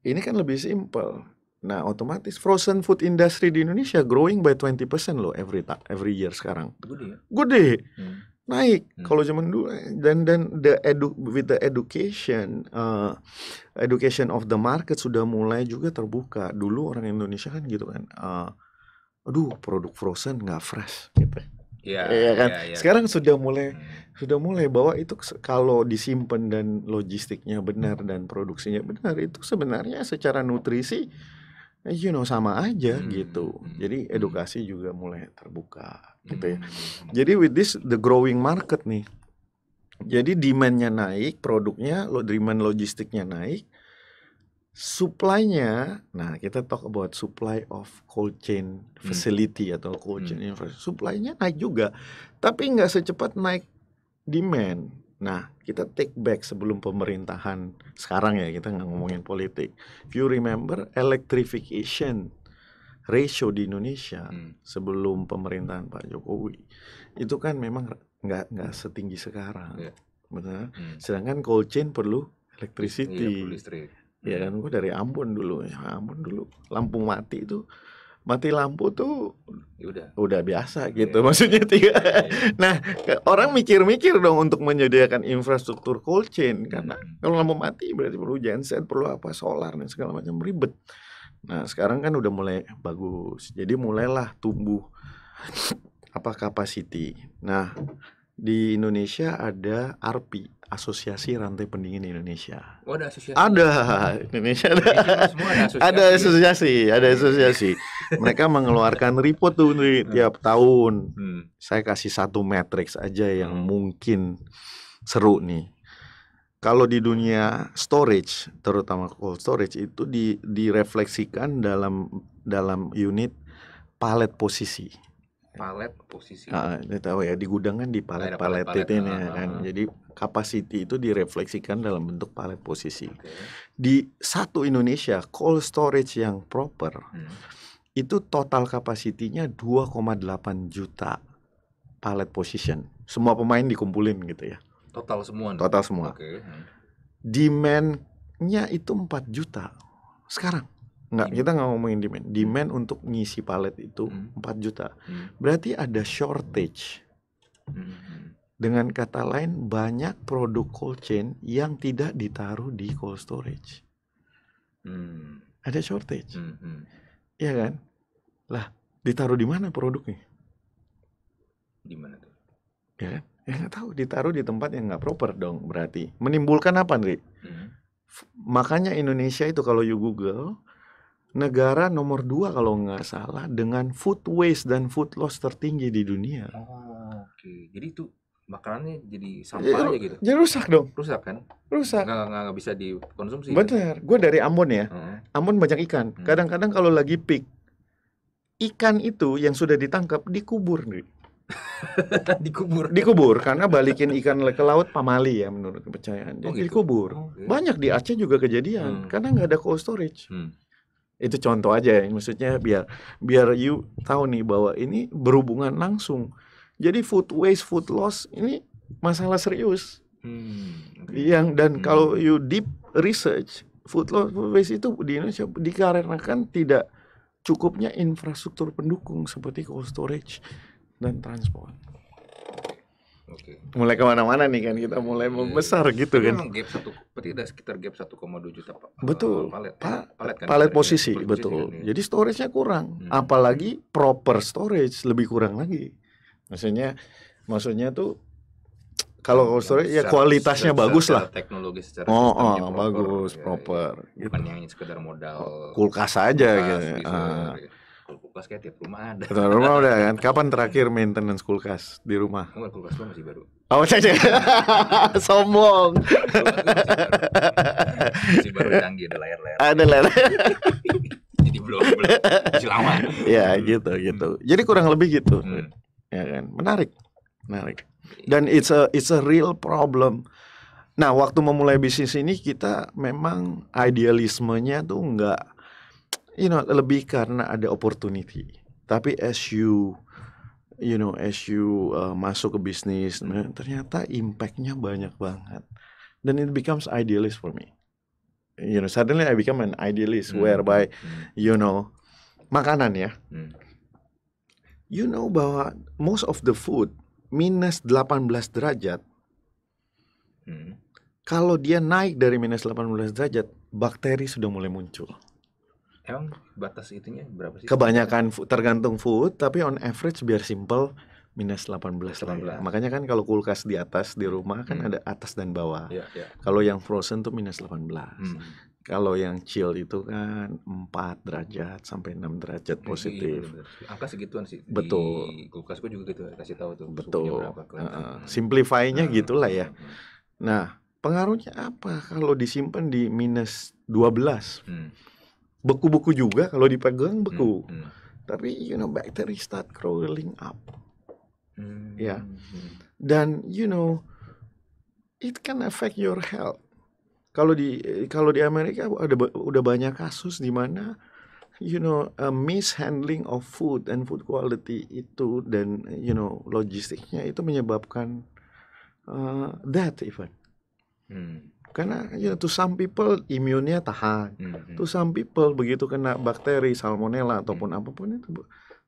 ini kan lebih simpel. Nah, otomatis frozen food industry di Indonesia growing by 20% loh every every year sekarang. Gede. Ya? Gede. Hmm. Naik hmm. kalau zaman dulu eh, dan dan the edu with the education uh, education of the market sudah mulai juga terbuka. Dulu orang Indonesia kan gitu kan. Uh, aduh produk frozen nggak fresh gitu. Iya yeah, iya kan. Yeah, yeah. Sekarang sudah mulai hmm. sudah mulai bahwa itu kalau disimpan dan logistiknya benar dan produksinya benar itu sebenarnya secara nutrisi you know sama aja hmm. gitu. Hmm, Jadi hmm. edukasi juga mulai terbuka gitu ya. Jadi with this the growing market nih. Jadi demandnya naik, produknya, demand logistiknya naik, supply-nya, nah kita talk about supply of cold chain hmm. facility hmm. atau cold chain hmm. infrastructure, supply-nya naik juga, tapi nggak secepat naik demand. Nah, kita take back sebelum pemerintahan sekarang ya, kita nggak ngomongin politik. If you remember, electrification ratio di Indonesia hmm. sebelum pemerintahan Pak Jokowi itu kan memang nggak nggak setinggi sekarang, yeah. Iya. Hmm. Sedangkan cold chain perlu electricity. Yeah, perlu listrik ya kan gue dari Ambon dulu ya Ambon dulu lampu mati itu mati lampu tuh ya udah udah biasa iya. gitu ya. maksudnya tiga iya, iya. nah orang mikir-mikir dong untuk menyediakan infrastruktur cold chain karena hmm. kalau lampu mati berarti perlu genset perlu apa solar dan segala macam ribet nah sekarang kan udah mulai bagus jadi mulailah tumbuh apa kapasiti nah di Indonesia ada ARPI Asosiasi Rantai Pendingin Indonesia. Oh, ada asosiasi. Ada *laughs* Indonesia ada. Indonesia ada asosiasi. Ada asosiasi, ada asosiasi. Mereka mengeluarkan report tuh nih, hmm. tiap tahun. Hmm. Saya kasih satu matrix aja yang hmm. mungkin seru nih. Kalau di dunia storage, terutama cold storage itu di direfleksikan dalam dalam unit palet posisi palet posisi ah, ah tahu ya di gudang kan di palet palet, palet itu ya ah, kan uh, jadi kapasiti itu direfleksikan dalam bentuk palet posisi okay. di satu Indonesia cold storage yang proper hmm. itu total kapasitinya 2,8 juta palet position semua pemain dikumpulin gitu ya total semua total semua okay. hmm. demandnya itu 4 juta sekarang Nggak, demand. Hmm. kita nggak ngomongin demand. Hmm. Demand untuk ngisi palet itu hmm. 4 juta. Hmm. Berarti ada shortage. Hmm. Dengan kata lain, banyak produk cold chain yang tidak ditaruh di cold storage. Hmm. Ada shortage. Hmm, hmm. Iya kan? Lah, ditaruh di mana produknya? Di mana tuh? Ya kan? Ya nggak tahu, ditaruh di tempat yang nggak proper dong berarti. Menimbulkan apa, Nri? Hmm. Makanya Indonesia itu kalau you Google, negara nomor dua kalau nggak salah dengan food waste dan food loss tertinggi di dunia. Oh, Oke, okay. jadi itu makanannya jadi sampah ya, aja gitu. Jadi rusak dong. Rusak kan? Rusak. Nggak, nggak, nggak bisa dikonsumsi. Bener. Gue dari Ambon ya. Hmm. Ambon banyak ikan. Hmm. Kadang-kadang kalau lagi peak, ikan itu yang sudah ditangkap dikubur nih. *laughs* dikubur. Dikubur karena balikin ikan ke laut pamali ya menurut kepercayaan. Oh, jadi oh, gitu? dikubur. okay. Oh, iya. Banyak di Aceh juga kejadian hmm. karena nggak ada cold storage. Hmm itu contoh aja ya maksudnya biar biar you tahu nih bahwa ini berhubungan langsung jadi food waste food loss ini masalah serius hmm, yang dan hmm. kalau you deep research food loss food waste itu di Indonesia dikarenakan tidak cukupnya infrastruktur pendukung seperti cold storage dan transport Okay. Mulai kemana-mana nih kan kita mulai iya. membesar yeah. gitu kan. Memang gap satu berarti ada sekitar gap 1,2 juta pak. Eh, betul. Uh, palet, ya. pa palet, kan palet posisi ya, betul. Kan, ya. Jadi storage-nya kurang. Hmm. Apalagi proper storage lebih kurang lagi. Maksudnya maksudnya tuh kalau storage ya kualitasnya secara, bagus secara lah. Teknologi secara oh, oh proper, bagus ya, ya. proper. Ya, gitu. Bukan yang sekedar modal. Kulkas aja kulkas, gitu. Ya. gitu. Uh. gitu kulkas kayak tiap rumah ada. Tiap rumah udah kan. Kapan terakhir maintenance kulkas di rumah? Enggak, kulkas gua masih baru. Oh, cek *laughs* Sombong. masih baru canggih ada layar-layar. Ah, ada layar. *laughs* Jadi belum belum masih lama. Ya, gitu gitu. Hmm. Jadi kurang lebih gitu. Hmm. Ya kan. Menarik. Menarik. Dan it's a it's a real problem. Nah, waktu memulai bisnis ini kita memang idealismenya tuh enggak you know lebih karena ada opportunity tapi as you you know as you uh, masuk ke bisnis ternyata impactnya banyak banget dan it becomes idealist for me you know suddenly I become an idealist hmm. whereby hmm. you know makanan ya hmm. you know bahwa most of the food minus 18 derajat hmm. kalau dia naik dari minus 18 derajat bakteri sudah mulai muncul Emang batas itunya berapa sih? Kebanyakan tergantung food, tapi on average biar simple minus 18, 18. Lah ya. Makanya kan kalau kulkas di atas di rumah kan hmm. ada atas dan bawah. Yeah, yeah. Kalau yang frozen tuh minus 18. Hmm. Kalau yang chill itu kan 4 derajat sampai 6 derajat iya, positif. Iya, iya, Angka segituan sih. Betul. Di kulkas gue juga gitu kasih tahu tuh. Betul. uh, simplify-nya hmm, gitulah ya. Hmm, hmm. Nah, pengaruhnya apa kalau disimpan di minus 12? Hmm beku-beku juga kalau dipegang hmm, beku. Mm Hmm. Tapi you know bakteri start crawling up. Hmm. Ya. Hmm, hmm. Dan you know it can affect your health. Kalau di kalau di Amerika ada udah banyak kasus di mana you know a mishandling of food and food quality itu dan you know logistiknya itu menyebabkan uh, that even. Hmm. Karena ya to some people imunnya tahan. Mm-hmm. To some people begitu kena bakteri salmonella ataupun mm-hmm. apapun itu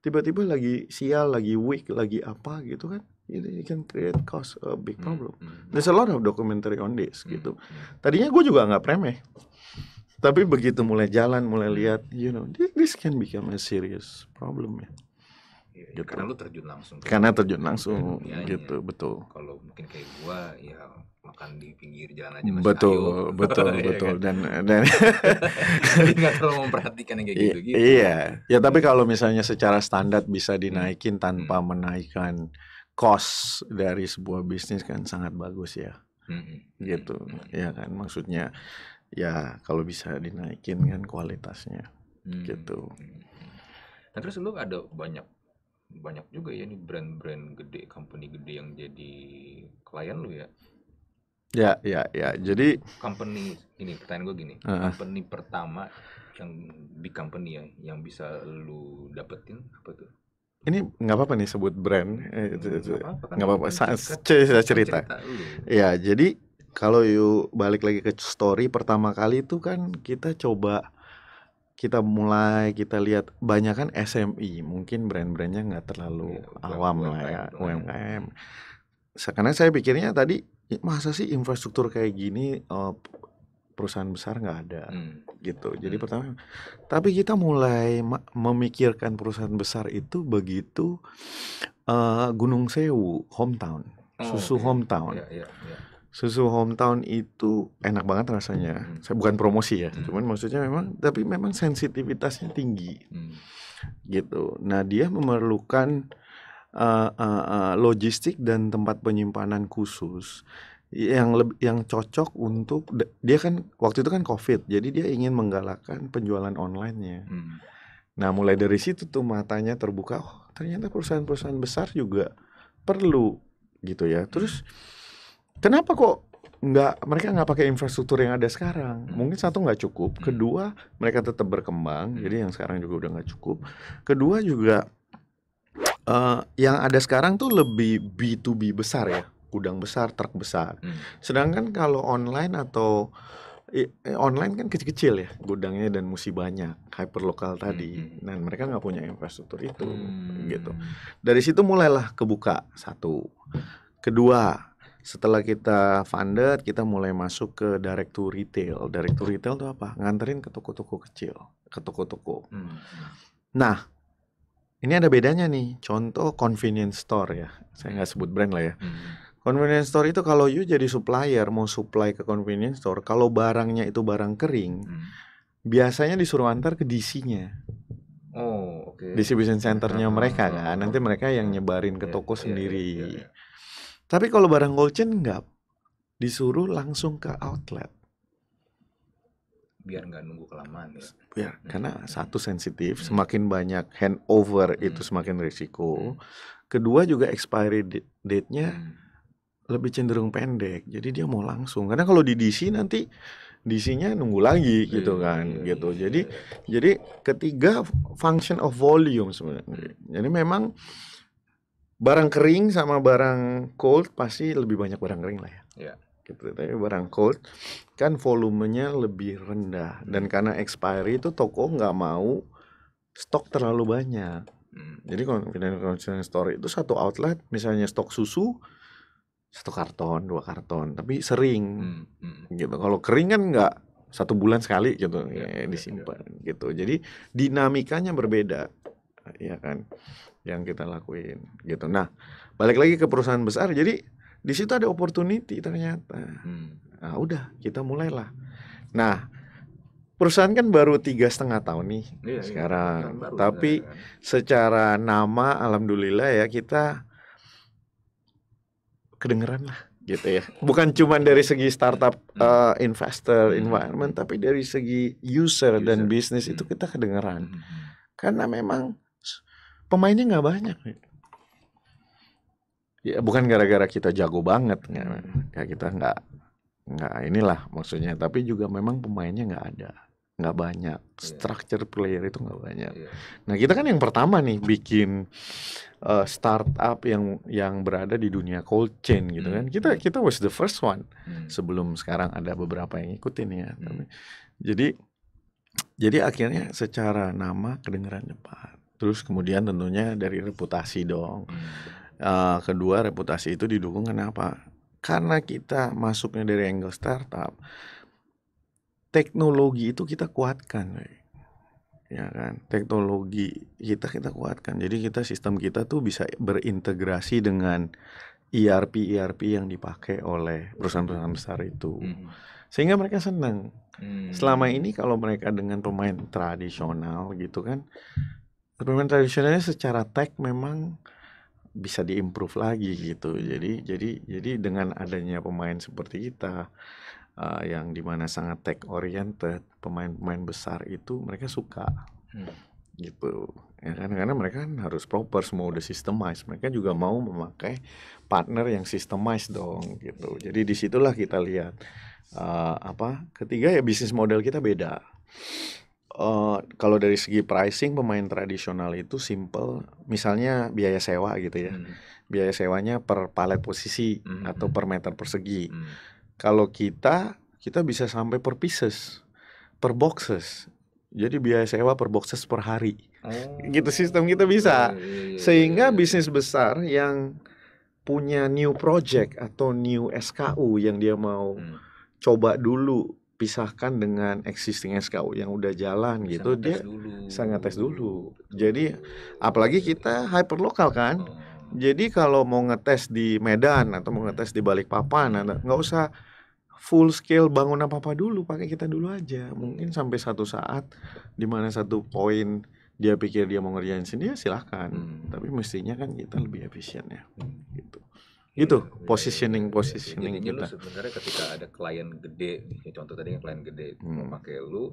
tiba-tiba lagi sial, lagi weak, lagi apa gitu kan. It, kan can create cause a big hmm, problem. Mm-hmm. There's a lot of documentary on this mm-hmm. gitu. Hmm. Tadinya gue juga nggak premeh. Tapi begitu mulai jalan, mulai lihat, you know, this can become a serious problem ya ya, gitu. karena lu terjun langsung karena terjun langsung iya, iya. gitu betul kalau mungkin kayak gua ya makan di pinggir jalan aja masih betul ayo. *laughs* betul betul kan? dan dan tidak *laughs* terlalu memperhatikan yang kayak gitu, gitu iya ya tapi kalau misalnya secara standar bisa hmm. dinaikin hmm. tanpa hmm. menaikkan cost dari sebuah bisnis kan sangat bagus ya hmm. hmm. hmm gitu hmm. ya kan maksudnya ya kalau bisa dinaikin kan kualitasnya hmm. gitu. Nah terus lu ada banyak banyak juga ya ini brand-brand gede, company gede yang jadi klien lu ya. Ya, ya, ya. Jadi company ini pertanyaan gue gini, uh. company pertama yang di company ya yang bisa lu dapetin apa tuh? Ini nggak apa-apa nih sebut brand, eh, hmm, nggak apa-apa. Kan, kan, *laughs* kan cerita, cerita. Ya, jadi kalau yuk balik lagi ke story pertama kali itu kan kita coba kita mulai kita lihat banyak kan SMI e, mungkin brand-brandnya nggak terlalu ya, awam lah ya UMKM. Karena saya pikirnya tadi ya, masa sih infrastruktur kayak gini eh, perusahaan besar nggak ada hmm. gitu. Jadi hmm. pertama, tapi kita mulai memikirkan perusahaan besar itu begitu uh, Gunung Sewu hometown, oh, susu okay. hometown. Yeah, yeah, yeah susu hometown itu enak banget rasanya. Hmm. Saya bukan promosi ya, hmm. cuman maksudnya memang tapi memang sensitivitasnya tinggi. Hmm. Gitu. Nah, dia memerlukan uh, uh, uh, logistik dan tempat penyimpanan khusus yang lebih yang cocok untuk dia kan waktu itu kan covid jadi dia ingin menggalakkan penjualan onlinenya hmm. nah mulai dari situ tuh matanya terbuka oh ternyata perusahaan-perusahaan besar juga perlu gitu ya terus hmm kenapa kok nggak mereka nggak pakai infrastruktur yang ada sekarang mungkin satu nggak cukup hmm. kedua mereka tetap berkembang hmm. jadi yang sekarang juga udah nggak cukup kedua juga uh, yang ada sekarang tuh lebih B2B besar ya gudang besar truk besar hmm. sedangkan kalau online atau eh, online kan kecil-kecil ya gudangnya dan mesti banyak lokal tadi dan nah, mereka nggak punya infrastruktur itu hmm. gitu dari situ mulailah kebuka satu kedua setelah kita funded kita mulai masuk ke direct to retail direct to retail itu apa nganterin ke toko-toko kecil ke toko-toko hmm, hmm. nah ini ada bedanya nih contoh convenience store ya saya nggak sebut brand lah ya hmm. convenience store itu kalau you jadi supplier mau supply ke convenience store kalau barangnya itu barang kering hmm. biasanya disuruh antar ke DC-nya Oh, oke. Okay. Distribution centernya mereka kan. Nanti mereka yang nyebarin ke iya, toko yeah, iya, sendiri. Yeah, yeah, yeah. Tapi kalau barang cold chain enggak disuruh langsung ke outlet. Biar nggak nunggu kelamaan ya. Biar, hmm. karena satu sensitif, hmm. semakin banyak handover hmm. itu semakin risiko. Hmm. Kedua juga expiry date-nya hmm. lebih cenderung pendek. Jadi dia mau langsung. Karena kalau di DC nanti DC-nya nunggu lagi hmm. gitu iya, kan hmm. gitu. Iya, jadi hmm. jadi ketiga function of volume sebenarnya. Hmm. Jadi memang barang kering sama barang cold pasti lebih banyak barang kering lah ya. Iya. Gitu. Tapi barang cold kan volumenya lebih rendah dan karena expiry itu toko nggak mau stok terlalu banyak. Hmm. Jadi convenience convenience story itu satu outlet misalnya stok susu satu karton dua karton tapi sering hmm. Hmm. gitu. Kalau kering kan nggak satu bulan sekali gitu iya, ya, ya disimpan ya, ya. gitu jadi dinamikanya berbeda ya kan yang kita lakuin gitu. Nah, balik lagi ke perusahaan besar, jadi di situ ada opportunity ternyata. Hmm. Nah, udah kita mulailah. Nah, perusahaan kan baru tiga setengah tahun nih iya, iya. sekarang, iya, baru, tapi iya, iya. secara nama alhamdulillah ya kita kedengeran lah gitu ya. Bukan cuma dari segi startup uh, investor hmm. environment, tapi dari segi user, user. dan bisnis itu hmm. kita kedengeran. Karena memang pemainnya nggak banyak ya bukan gara-gara kita jago banget ya kita nggak nggak inilah maksudnya tapi juga memang pemainnya nggak ada nggak banyak iya. structure player itu nggak banyak iya. nah kita kan yang pertama nih bikin uh, startup yang yang berada di dunia cold chain gitu hmm. kan kita kita was the first one hmm. sebelum sekarang ada beberapa yang ikutin ya hmm. jadi jadi akhirnya secara nama kedengeran cepat Terus kemudian tentunya dari reputasi dong. Uh, kedua reputasi itu didukung kenapa? Karena kita masuknya dari angle startup, teknologi itu kita kuatkan, ya kan? Teknologi kita kita kuatkan. Jadi kita sistem kita tuh bisa berintegrasi dengan ERP ERP yang dipakai oleh perusahaan-perusahaan besar itu. Hmm. Sehingga mereka senang. Hmm. Selama ini kalau mereka dengan pemain tradisional gitu kan Pemain tradisionalnya secara tag memang bisa diimprove lagi gitu. Jadi jadi jadi dengan adanya pemain seperti kita uh, yang dimana sangat tech oriented, pemain-pemain besar itu mereka suka hmm. gitu. Ya kan karena mereka kan harus proper semua udah systemized. Mereka juga mau memakai partner yang systemized dong gitu. Jadi disitulah kita lihat uh, apa ketiga ya bisnis model kita beda Eh, kalau dari segi pricing pemain tradisional itu simple, misalnya biaya sewa gitu ya, hmm. biaya sewanya per palet posisi hmm. atau hmm. per meter persegi. Hmm. Kalau kita kita bisa sampai per pieces, per boxes. Jadi biaya sewa per boxes per hari. Oh. gitu sistem kita bisa. Iya, iya, iya, Sehingga bisnis besar yang punya new project atau new SKU yang dia mau hmm. coba dulu pisahkan dengan existing SKU yang udah jalan bisa gitu dia dulu. bisa ngetes dulu jadi apalagi kita hyper lokal kan jadi kalau mau ngetes di Medan atau mau ngetes di Balikpapan nggak usah full scale bangun apa apa dulu pakai kita dulu aja mungkin sampai satu saat di mana satu poin dia pikir dia mau ngerjain sendiri ya silahkan hmm. tapi mestinya kan kita lebih efisien ya hmm. gitu gitu iya, ya, positioning ya, iya. positioning Jadi, kita. sebenarnya ketika ada klien gede, ya contoh tadi yang klien gede hmm. memakai lu,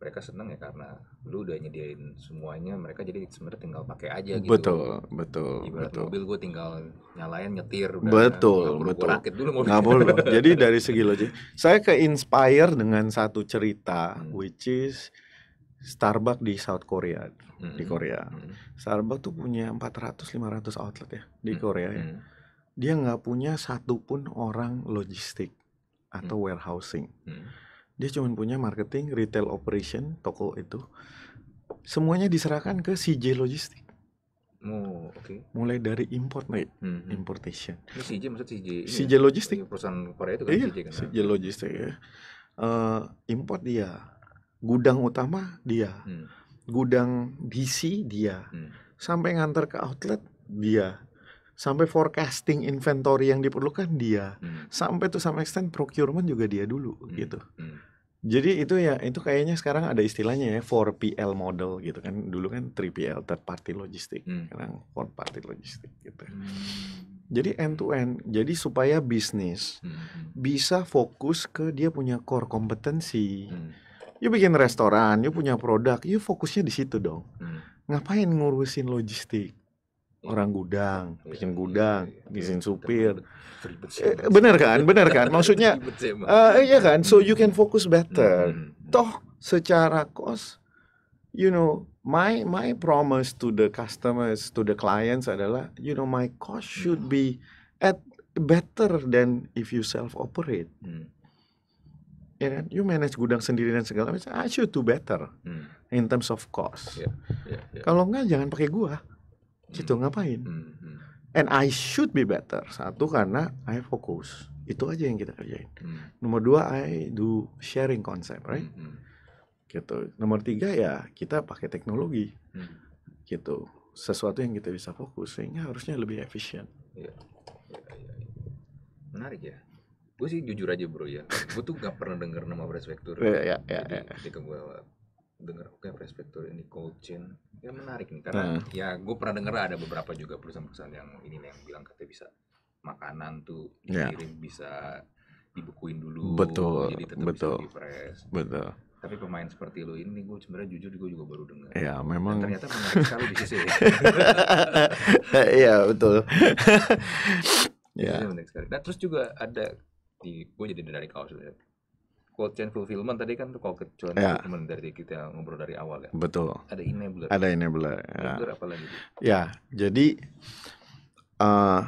mereka seneng ya karena lu udah nyediain semuanya, mereka jadi sebenarnya tinggal pakai aja gitu. Betul, betul. Ibarat betul. mobil gue tinggal nyalain nyetir. Udah, betul, betul. Rakit dulu mobil. Nggak boleh. *laughs* jadi dari segi logik, saya ke inspire dengan satu cerita hmm. which is Starbucks di South Korea -hmm. di Korea. -hmm. Starbucks tuh punya 400 500 outlet ya di -hmm. Korea ya. -hmm dia nggak punya satupun orang logistik atau hmm. warehousing. Hmm. Dia cuma punya marketing, retail operation, toko itu. Semuanya diserahkan ke CJ Logistik. Oh, oke. Okay. Mulai dari import nih, hmm. hmm. importation. Ini CJ maksud CJ CJ ya? Logistik. Perusahaan Korea itu kan iya, CJ kan. CJ Logistik ya. Uh, import dia. Gudang utama dia. Hmm. Gudang DC dia. Hmm. Sampai ngantar ke outlet dia sampai forecasting inventory yang diperlukan dia hmm. sampai tuh sama extend procurement juga dia dulu hmm. gitu hmm. jadi itu ya itu kayaknya sekarang ada istilahnya ya 4PL model gitu kan dulu kan 3PL third party logistik hmm. sekarang fourth party logistik gitu hmm. jadi end to end jadi supaya bisnis hmm. hmm. bisa fokus ke dia punya core kompetensi hmm. you bikin restoran you punya produk you fokusnya di situ dong hmm. ngapain ngurusin logistik orang gudang, iya, bikin iya, gudang, iya, bikin supir. benar eh, kan? Bener kan? *laughs* Maksudnya uh, iya kan? So you can focus better. Hmm, hmm, hmm. Toh secara cost you know, my my promise to the customers, to the clients adalah you know my cost should be at better than if you self operate. Ya kan? You manage gudang sendiri dan segala macam. I should do better in terms of cost. Kalau enggak jangan pakai gua gitu ngapain hmm. hmm. and I should be better satu karena I focus. itu aja yang kita kerjain hmm. nomor dua I do sharing concept right hmm. hmm. gitu nomor tiga ya kita pakai teknologi hmm. gitu sesuatu yang kita bisa fokus sehingga harusnya lebih efisien ya. menarik ya gue sih jujur aja bro ya gue tuh gak pernah denger nama Brass Vector. *laughs* ya, ya, ya, jadi ya. ketika gue dengar oke okay, prospektur ini cold chain ya hmm. menarik nih karena nah. ya gue pernah dengar ada beberapa juga perusahaan-perusahaan yang ini nih yang bilang katanya bisa makanan tuh ya. dikirim yeah. bisa dibekuin dulu betul jadi tetap betul bisa dipres. betul tapi pemain seperti lo ini gue sebenarnya jujur gue juga baru dengar ya memang Dan ternyata menarik sekali di sisi *laughs* iya, *laughs* ya betul ya yeah. nah terus juga ada di gue jadi dari kaos cold chain fulfillment tadi kan tuh kalau ke ya. fulfillment dari kita ngobrol dari awal ya. Betul. Ada enabler. Ada enabler. Ya. Enabler apa lagi? Ya, jadi uh,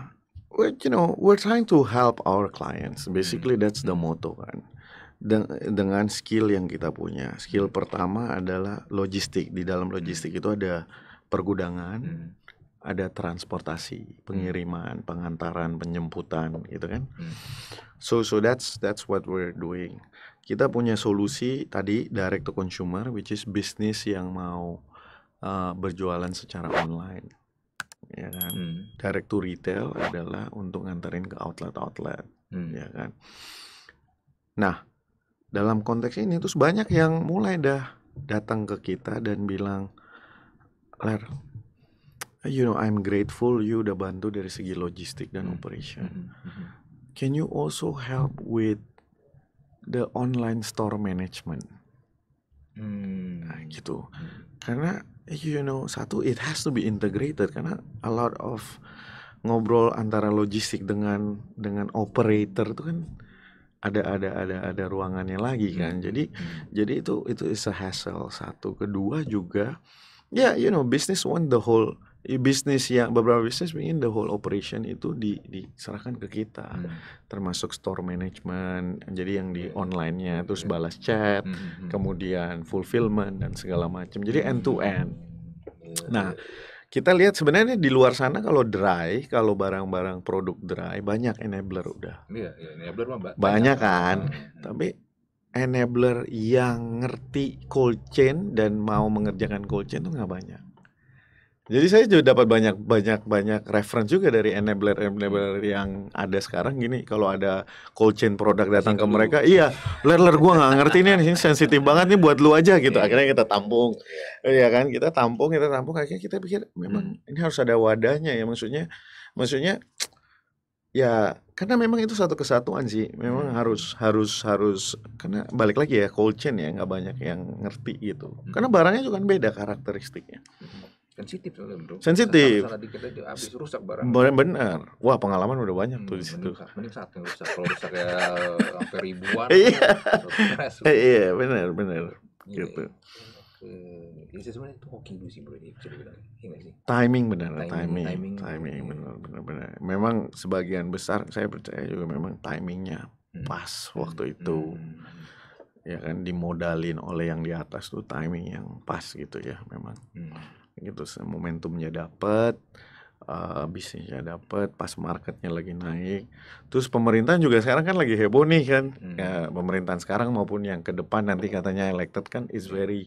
we, you know, we're trying to help our clients. Basically hmm. that's the motto kan. Den dengan skill yang kita punya. Skill hmm. pertama adalah logistik. Di dalam hmm. logistik hmm. itu ada pergudangan, hmm. ada transportasi, hmm. pengiriman, pengantaran, penjemputan gitu kan. Hmm. So so that's that's what we're doing kita punya solusi tadi direct to consumer which is bisnis yang mau uh, berjualan secara online ya kan hmm. direct to retail adalah untuk nganterin ke outlet outlet hmm. ya kan nah dalam konteks ini terus banyak yang mulai dah datang ke kita dan bilang Ler you know I'm grateful you udah bantu dari segi logistik dan hmm. operation. Hmm. Hmm. Can you also help with the online store management. Hmm. Nah, gitu. Karena you know satu it has to be integrated karena a lot of ngobrol antara logistik dengan dengan operator itu kan ada ada ada ada ruangannya lagi kan. Hmm. Jadi hmm. jadi itu itu is a hassle satu. Kedua juga ya yeah, you know business want the whole bisnis yang beberapa bisnis ingin the whole operation itu di, diserahkan ke kita hmm. termasuk store management jadi yang di hmm. onlinenya hmm. terus hmm. balas chat hmm. kemudian fulfillment dan segala macam jadi end to end nah kita lihat sebenarnya di luar sana kalau dry kalau barang-barang produk dry banyak enabler udah ya, ya, enabler mah banyak, banyak kan hmm. tapi enabler yang ngerti cold chain dan mau mengerjakan cold chain tuh nggak banyak jadi saya juga dapat banyak banyak banyak reference juga dari enabler enabler yang ada sekarang gini kalau ada cold chain produk datang ke iya, mereka, iya, ler ler gua nggak ngerti ini, ini sensitif banget nih buat lu aja gitu. Iya. Akhirnya kita tampung. Iya. iya kan? Kita tampung, kita tampung akhirnya kita pikir memang hmm. ini harus ada wadahnya ya maksudnya maksudnya ya karena memang itu satu kesatuan sih memang hmm. harus harus harus karena balik lagi ya cold chain ya nggak banyak yang ngerti gitu hmm. karena barangnya juga kan beda karakteristiknya hmm sensitif bro. Sensitif. Salah dikit aja habis rusak barang. Benar. Wah, pengalaman udah banyak hmm, tuh di situ. Mending satu yang rusak. Kalau rusak ya sampai ribuan. Iya. Iya, benar, benar. Iya, iya. Gitu. Ini iya sebenarnya itu hoki dulu sih bro ini bisa dibilang. Timing benar, timing, timing, timing, benar, benar, benar. Memang sebagian besar saya percaya juga memang timingnya hmm. pas waktu hmm. itu ya kan dimodalin oleh yang di atas tuh timing yang pas gitu ya memang. Hmm gitu momentumnya dapat uh, eh, bisnisnya dapat pas marketnya lagi naik terus pemerintahan juga sekarang kan lagi heboh nih kan hmm. ya, pemerintahan sekarang maupun yang ke depan nanti katanya elected kan is iya. very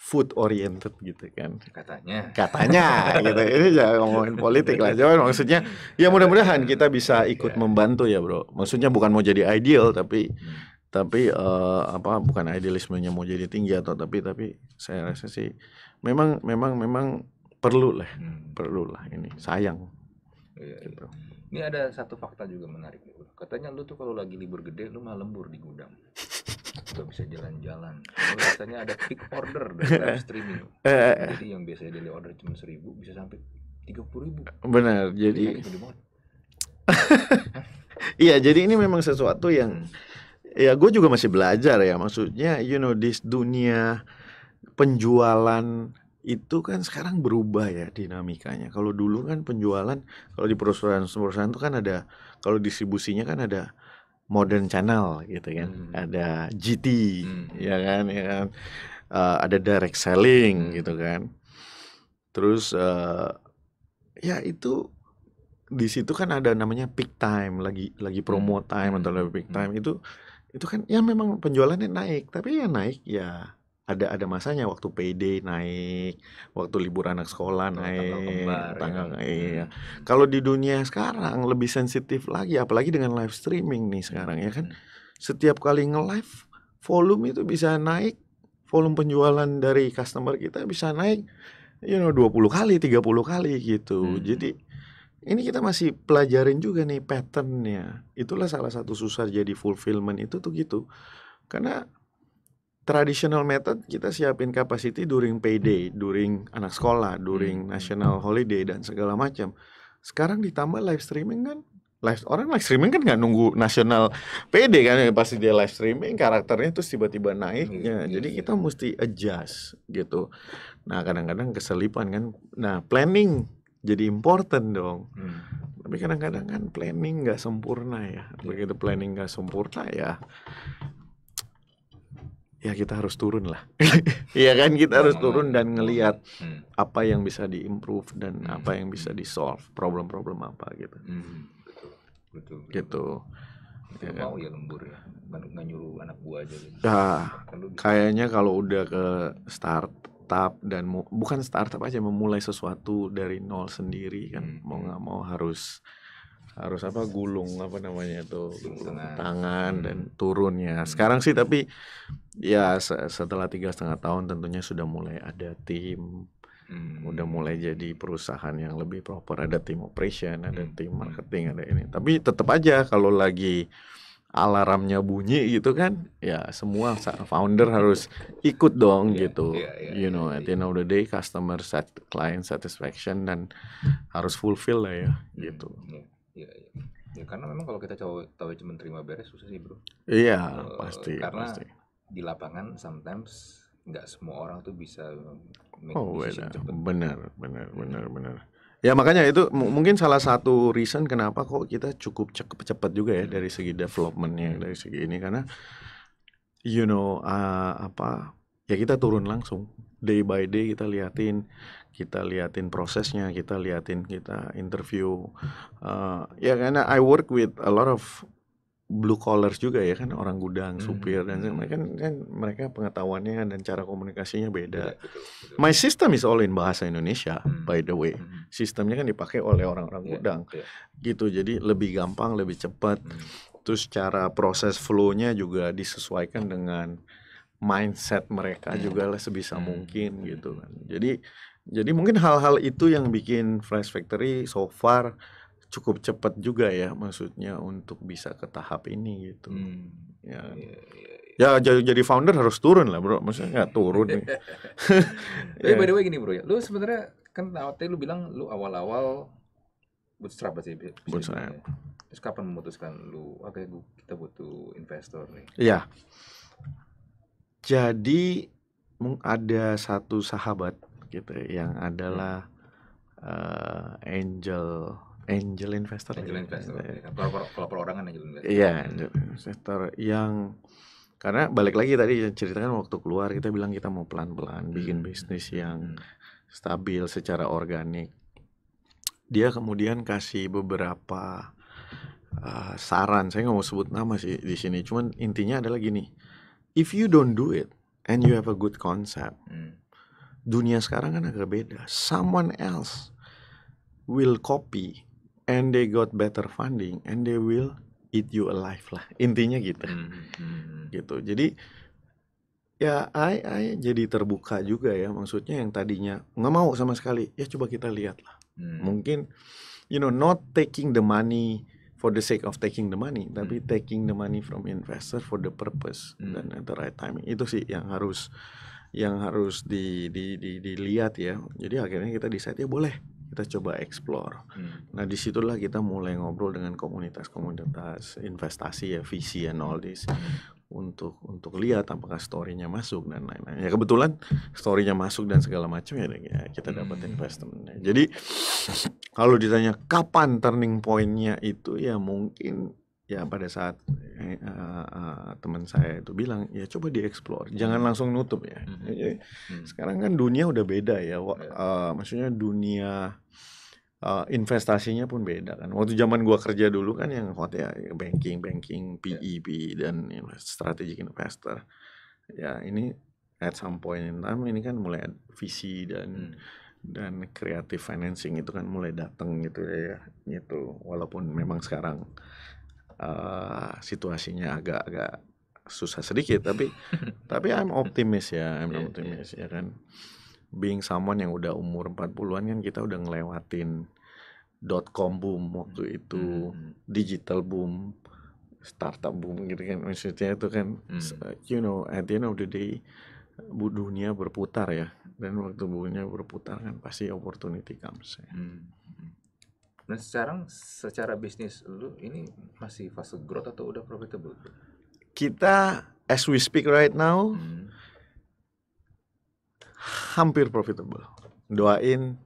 food oriented gitu kan katanya katanya *laughs* gitu ini jangan ya ngomongin politik lah cuman maksudnya ya mudah-mudahan kita bisa ikut iya. membantu ya bro maksudnya bukan mau jadi ideal tapi hmm tapi uh, apa bukan idealismenya mau jadi tinggi atau tapi tapi saya rasa sih memang memang memang perlu lah hmm. perlu lah ini sayang ya, gitu. ini ada satu fakta juga menarik nih katanya lu tuh kalau lagi libur gede lu malah lembur di gudang *laughs* nggak bisa jalan-jalan biasanya ada peak order dari *laughs* streaming eh, eh, jadi yang biasanya daily order cuma seribu bisa sampai tiga puluh ribu benar jadi iya, gitu *laughs* iya jadi ini memang sesuatu yang hmm ya gue juga masih belajar ya maksudnya you know di dunia penjualan itu kan sekarang berubah ya dinamikanya. Kalau dulu kan penjualan kalau di perusahaan-perusahaan itu kan ada kalau distribusinya kan ada modern channel gitu kan. Hmm. Ada GT hmm. ya kan ya kan uh, ada direct selling hmm. gitu kan. Terus uh, ya itu di situ kan ada namanya peak time lagi lagi promo hmm. time hmm. atau peak hmm. time itu itu kan ya memang penjualannya naik tapi ya naik ya ada ada masanya waktu PD naik waktu libur anak sekolah naik tanggal kembar, tanggal ya. iya hmm. kalau di dunia sekarang lebih sensitif lagi apalagi dengan live streaming nih sekarang ya kan hmm. setiap kali nge live volume itu bisa naik volume penjualan dari customer kita bisa naik you know 20 kali 30 kali gitu hmm. jadi ini kita masih pelajarin juga nih patternnya. Itulah salah satu susah jadi fulfillment itu tuh gitu. Karena traditional method kita siapin capacity during payday, during anak sekolah, during hmm. national holiday dan segala macam. Sekarang ditambah live streaming kan live orang live streaming kan nggak nunggu national payday kan pasti dia live streaming karakternya terus tiba-tiba naiknya hmm, jadi iya kita mesti adjust gitu nah kadang-kadang keselipan kan nah planning jadi important dong. Hmm. Tapi kadang-kadang kan planning nggak sempurna ya. Begitu planning nggak sempurna ya, ya kita harus turun lah. *laughs* Iya kan kita harus turun dan ngelihat hmm. apa yang bisa diimprove dan hmm. apa yang bisa di solve problem-problem apa gitu. Hmm. Betul, betul. Gitu. Ya kan? mau ya lembur ya, nggak nyuruh anak buah aja. Gitu. Nah, kayaknya kalau udah ke start startup dan mu, bukan startup aja memulai sesuatu dari nol sendiri kan hmm. mau hmm. nggak mau harus harus apa gulung apa namanya itu tangan hmm. dan turunnya hmm. sekarang sih tapi ya setelah tiga setengah tahun tentunya sudah mulai ada tim hmm. udah mulai jadi perusahaan yang lebih proper ada tim operation ada hmm, tim marketing ada ini tapi tetap aja kalau lagi alarmnya bunyi gitu kan ya semua founder harus ikut dong yeah, gitu yeah, yeah, you know yeah, at the end iya. of the day customer sat client satisfaction dan harus fulfill lah ya hmm, iya, gitu yeah, yeah, yeah. ya karena memang kalau kita cowok tahu cuma terima beres susah sih bro iya yeah, uh, pasti karena pasti. di lapangan sometimes nggak semua orang tuh bisa make oh, iya, benar benar benar benar Ya makanya itu mungkin salah satu reason kenapa kok kita cukup cepet-cepet juga ya dari segi developmentnya dari segi ini karena you know uh, apa ya kita turun langsung day by day kita liatin kita liatin prosesnya kita liatin kita interview uh, ya karena I work with a lot of blue collars juga ya kan orang gudang, hmm. supir dan mereka kan mereka pengetahuannya dan cara komunikasinya beda. Ya, betul, betul. My system is all in bahasa Indonesia hmm. by the way. Hmm. Sistemnya kan dipakai oleh orang-orang iya, gudang. Ya, ya. Gitu. Jadi lebih gampang, lebih cepat. Hmm. Terus cara proses flow-nya juga disesuaikan dengan mindset mereka hmm. juga lah sebisa hmm. mungkin iya, gitu kan. Jadi jadi mungkin hal-hal itu yang bikin Fresh Factory so far cukup cepat juga ya maksudnya untuk bisa ke tahap ini gitu. Hmm. Ya. Iya, iya, iya. Ya, ya, ya. jadi jadi founder harus turun lah, Bro. Maksudnya nggak turun nih. *laughs* Tapi yeah. by the way gini, Bro ya. Lu sebenarnya kan tadi lu bilang lu awal-awal bootstrap sih. Bootstrap. Ya. Terus kapan memutuskan lu oke okay, kita butuh investor nih? Iya. Jadi ada satu sahabat gitu ya, yang adalah hmm. uh, angel angel investor angel ya. investor ya. ya. angel ya, investor gitu, iya angel investor yang karena balik lagi tadi ceritakan waktu keluar kita bilang kita mau pelan pelan hmm. bikin bisnis yang hmm. stabil secara organik dia kemudian kasih beberapa uh, saran saya nggak mau sebut nama sih di sini cuman intinya adalah gini if you don't do it and you have a good concept hmm. dunia sekarang kan agak beda someone else will copy and they got better funding and they will eat you alive lah intinya gitu hmm, hmm. gitu jadi ya I, I jadi terbuka juga ya maksudnya yang tadinya nggak mau sama sekali ya coba kita lihat lah hmm. mungkin you know not taking the money for the sake of taking the money hmm. tapi taking the money from investor for the purpose hmm. dan at the right timing itu sih yang harus yang harus di, di, di, dilihat ya jadi akhirnya kita decide ya boleh kita coba explore. Hmm. Nah disitulah kita mulai ngobrol dengan komunitas-komunitas investasi ya, visi and all this untuk untuk lihat apakah storynya masuk dan lain-lain. Ya kebetulan storynya masuk dan segala macam ya, ya kita dapat hmm. investmentnya. Jadi kalau ditanya kapan turning pointnya itu ya mungkin ya hmm. pada saat uh, uh, teman saya itu bilang ya coba dieksplor hmm. jangan langsung nutup ya mm-hmm. sekarang kan dunia udah beda ya uh, maksudnya dunia uh, investasinya pun beda kan. Waktu zaman gua kerja dulu kan yang hot ya, ya banking, banking, ya. PE, yeah. dan strategic investor. Ya ini at some point in time ini kan mulai visi dan hmm. dan creative financing itu kan mulai datang gitu ya gitu. Walaupun memang sekarang uh, situasinya agak-agak susah sedikit tapi *laughs* tapi I'm optimis ya I'm yeah, optimis yeah. ya kan being someone yang udah umur 40-an kan kita udah ngelewatin dot com boom waktu itu mm. digital boom startup boom gitu kan maksudnya itu kan mm. you know at the end of the day dunia berputar ya dan waktu dunia berputar kan pasti opportunity comes ya. mm. Nah sekarang secara bisnis lu ini masih fase growth atau udah profitable? Kita as we speak right now hmm. hampir profitable. Doain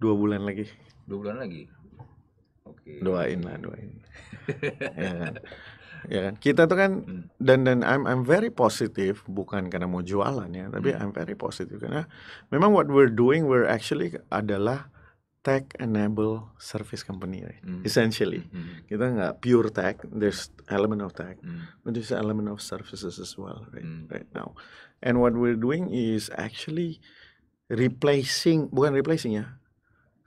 dua bulan lagi. Dua bulan lagi. Oke. Okay. Doain lah doain. *laughs* ya Ya kan. Kita tuh kan hmm. dan dan I'm I'm very positive bukan karena mau jualan ya, tapi hmm. I'm very positive karena memang what we're doing we're actually adalah tech enable service company right mm. essentially mm-hmm. kita nggak pure tech there's element of tech mm. but there's element of services as well right mm. right now and what we're doing is actually replacing bukan replacing ya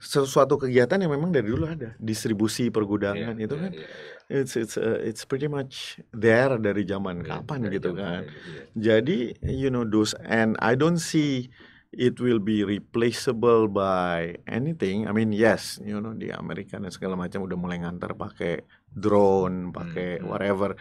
sesuatu kegiatan yang memang dari dulu ada distribusi pergudangan yeah, itu yeah, kan yeah, yeah. it's it's uh, it's pretty much there dari zaman yeah, kapan dari gitu zaman, kan yeah. jadi you know those and I don't see it will be replaceable by anything. I mean, yes, you know di Amerika dan segala macam udah mulai ngantar pakai drone, hmm, pakai hmm. whatever.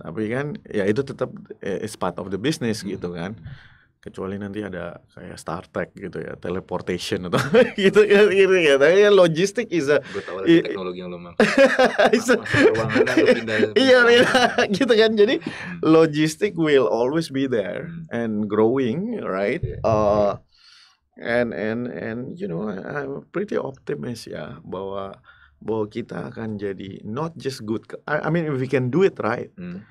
Tapi kan ya itu tetap eh, is part of the business gitu kan. Hmm kecuali nanti ada kayak Star Trek gitu ya teleportation atau *laughs* gitu ya gitu ya tapi ya, logistik is a gue tahu ada teknologi yang lumayan *laughs* kan *laughs* iya gitu kan jadi hmm. logistik will always be there hmm. and growing right uh, hmm. and and and you know I'm pretty optimistic ya bahwa bahwa kita akan jadi not just good I, I mean if we can do it right hmm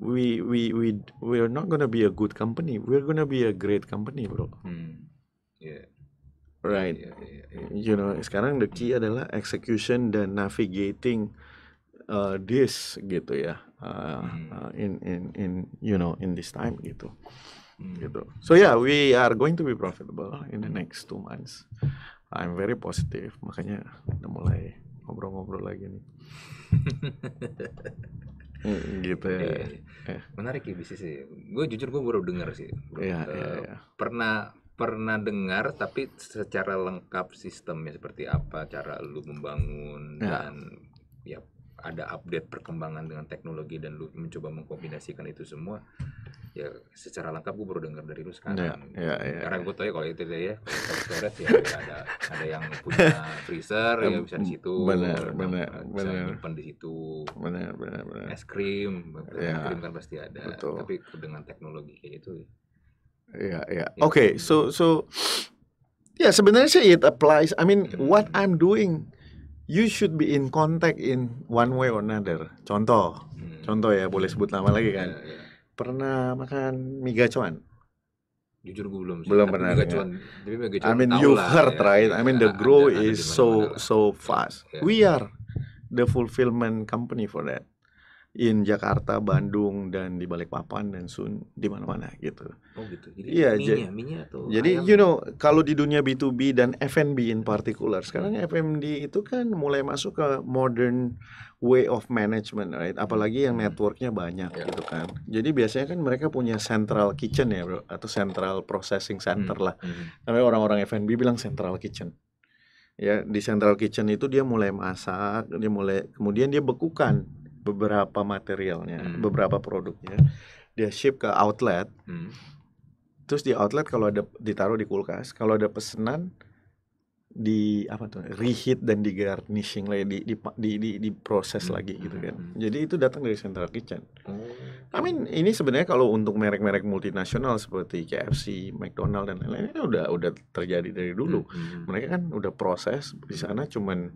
we we we we are not gonna be a good company. We're gonna be a great company, bro. Hmm. Yeah. Right. Yeah, yeah, yeah. You know, sekarang the key adalah execution dan navigating uh, this gitu ya. Uh, hmm. uh, in in in you know in this time gitu. Hmm. Gitu. So yeah, we are going to be profitable in the next two months. I'm very positive. Makanya udah mulai ngobrol-ngobrol lagi nih. *laughs* Mm, gitu. Iya, ya. Iya, iya. Menarik ya bisnis sih. Gue jujur gue baru dengar sih. Iya, uh, ya, ya. Pernah pernah dengar tapi secara lengkap sistemnya seperti apa cara lu membangun ya. dan ya ada update perkembangan dengan teknologi dan lu mencoba mengkombinasikan itu semua ya secara lengkap gue baru dengar dari lu ya, sekarang. Yeah, yeah, yeah, Karena gue tahu ya kalau itu ya, kalau ya ada ada yang punya freezer ya bisa di situ. Benar, benar, benar. simpan di situ. Benar, benar, benar. Es krim, yeah, es krim kan pasti ada. Betul. Tapi dengan teknologi kayak itu ya. ya. ya ya Oke, gitu. so so ya yeah, sebenarnya sih it applies. I mean, yeah. Hmm. what I'm doing you should be in contact in one way or another. Contoh, hmm. contoh ya, boleh sebut nama lagi kan. Yeah, yeah pernah makan mie gacuan? Jujur gue belum. Belum Tapi pernah. Ya. Mie ya. mie I mean you've heard ya. right. I mean the grow ada, is ada so so fast. We are the fulfillment company for that in Jakarta, Bandung dan di Balikpapan dan Sun di mana-mana gitu. Oh gitu. Jadi iya, minyak, minyak atau Jadi ayam. you know kalau di dunia B2B dan F&B in particular sekarang F&B itu kan mulai masuk ke modern way of management, right? Apalagi yang hmm. networknya banyak yeah. gitu kan. Jadi biasanya kan mereka punya central kitchen ya, bro, atau central processing center hmm. lah. Karena hmm. orang-orang F&B bilang central kitchen. Ya, di central kitchen itu dia mulai masak, dia mulai kemudian dia bekukan beberapa materialnya, hmm. beberapa produknya. Dia ship ke outlet. Hmm. Terus di outlet kalau ada ditaruh di kulkas, kalau ada pesanan di apa tuh reheat dan di garnishing lagi di di di, di, di proses hmm. lagi gitu hmm, kan hmm. jadi itu datang dari central kitchen hmm. I mean ini sebenarnya kalau untuk merek-merek multinasional seperti KFC, McDonald dan lain-lain ini udah udah terjadi dari dulu hmm. hmm. mereka kan udah proses di sana cuman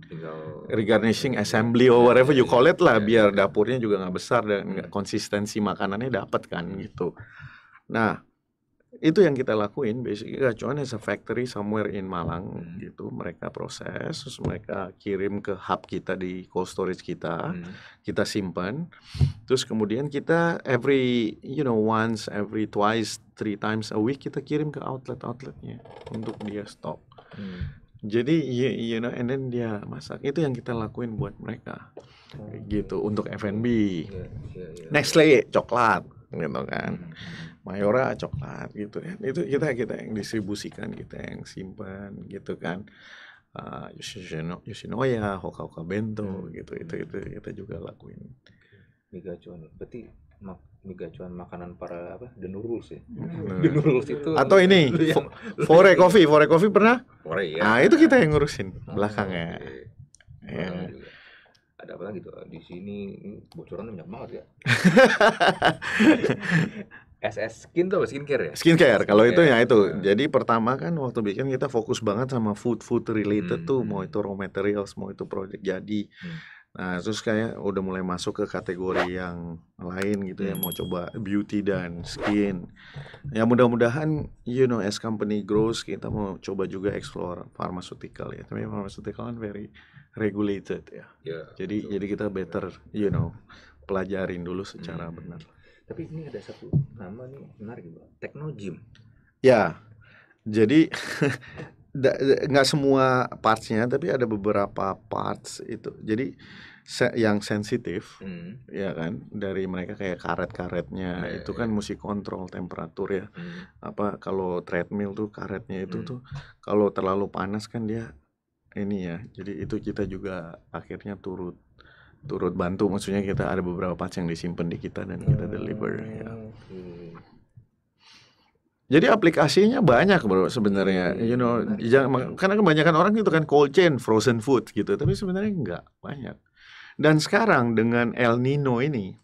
regarnishing assembly or whatever you call it lah iya, biar iya. dapurnya juga nggak besar dan nggak konsistensi makanannya dapat kan gitu nah itu yang kita lakuin basically cuman is a factory somewhere in Malang hmm. gitu mereka proses terus mereka kirim ke hub kita di cold storage kita hmm. kita simpan terus kemudian kita every you know once every twice three times a week kita kirim ke outlet outletnya untuk dia stok hmm. jadi you, you know and then dia masak itu yang kita lakuin buat mereka hmm. gitu untuk F&B yeah, yeah, yeah. next lay coklat gitu kan hmm, hmm. Mayora coklat gitu kan itu kita kita yang distribusikan kita yang simpan gitu kan uh, ah, Yoshino, Yoshinoya Hoka-Hoka Bento hmm. gitu itu hmm. itu kita juga lakuin Mega Cuan berarti mak cuan makanan para apa the sih ya hmm. *laughs* the itu atau ini *laughs* yang... fore coffee fore coffee pernah fore ya nah itu kita yang ngurusin ah, belakangnya okay. ya. ada apa lagi tuh ah, di sini bocoran banyak banget ya *laughs* SS skin tuh apa skincare ya? Skincare. Kalau itu ya itu. Nah. Jadi pertama kan waktu bikin kita fokus banget sama food food related hmm. tuh, mau hmm. itu raw materials, mau itu project jadi. Hmm. Nah, terus kayak udah mulai masuk ke kategori yang lain gitu ya, mau hmm. coba beauty dan skin. Ya mudah-mudahan, you know, as company grows, kita mau coba juga explore pharmaceutical ya. Tapi pharmaceutical kan very regulated ya. Yeah, jadi betul. jadi kita better, you know, pelajarin dulu secara hmm. benar tapi ini ada satu nama nih menarik banget Tekno Gym ya jadi *laughs* nggak semua partsnya tapi ada beberapa parts itu jadi se yang sensitif hmm. ya kan dari mereka kayak karet-karetnya yeah, itu iya, kan iya. mesti kontrol temperatur ya hmm. apa kalau treadmill tuh karetnya itu hmm. tuh kalau terlalu panas kan dia ini ya jadi itu kita juga akhirnya turut turut bantu maksudnya kita ada beberapa parts yang disimpan di kita dan kita deliver hmm, ya. Jadi aplikasinya banyak bro sebenarnya, iya, you know, jangan, karena kebanyakan orang itu kan cold chain, frozen food gitu, tapi sebenarnya enggak banyak. Dan sekarang dengan El Nino ini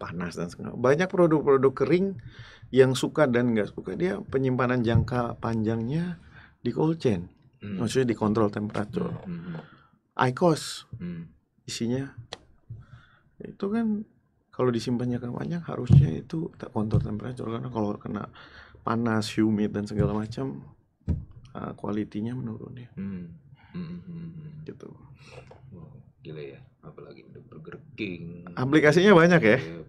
panas dan segala, banyak produk-produk kering yang suka dan nggak suka dia penyimpanan jangka panjangnya di cold chain, hmm. maksudnya di kontrol temperatur, hmm, ICOS isinya itu kan kalau disimpannya kan panjang harusnya itu tak kontor temperatur karena kalau kena panas humid dan segala macam uh, kualitinya menurun ya hmm. Hmm, hmm, hmm, hmm. gitu wow, gila ya apalagi Burger King aplikasinya banyak ya iya, iya.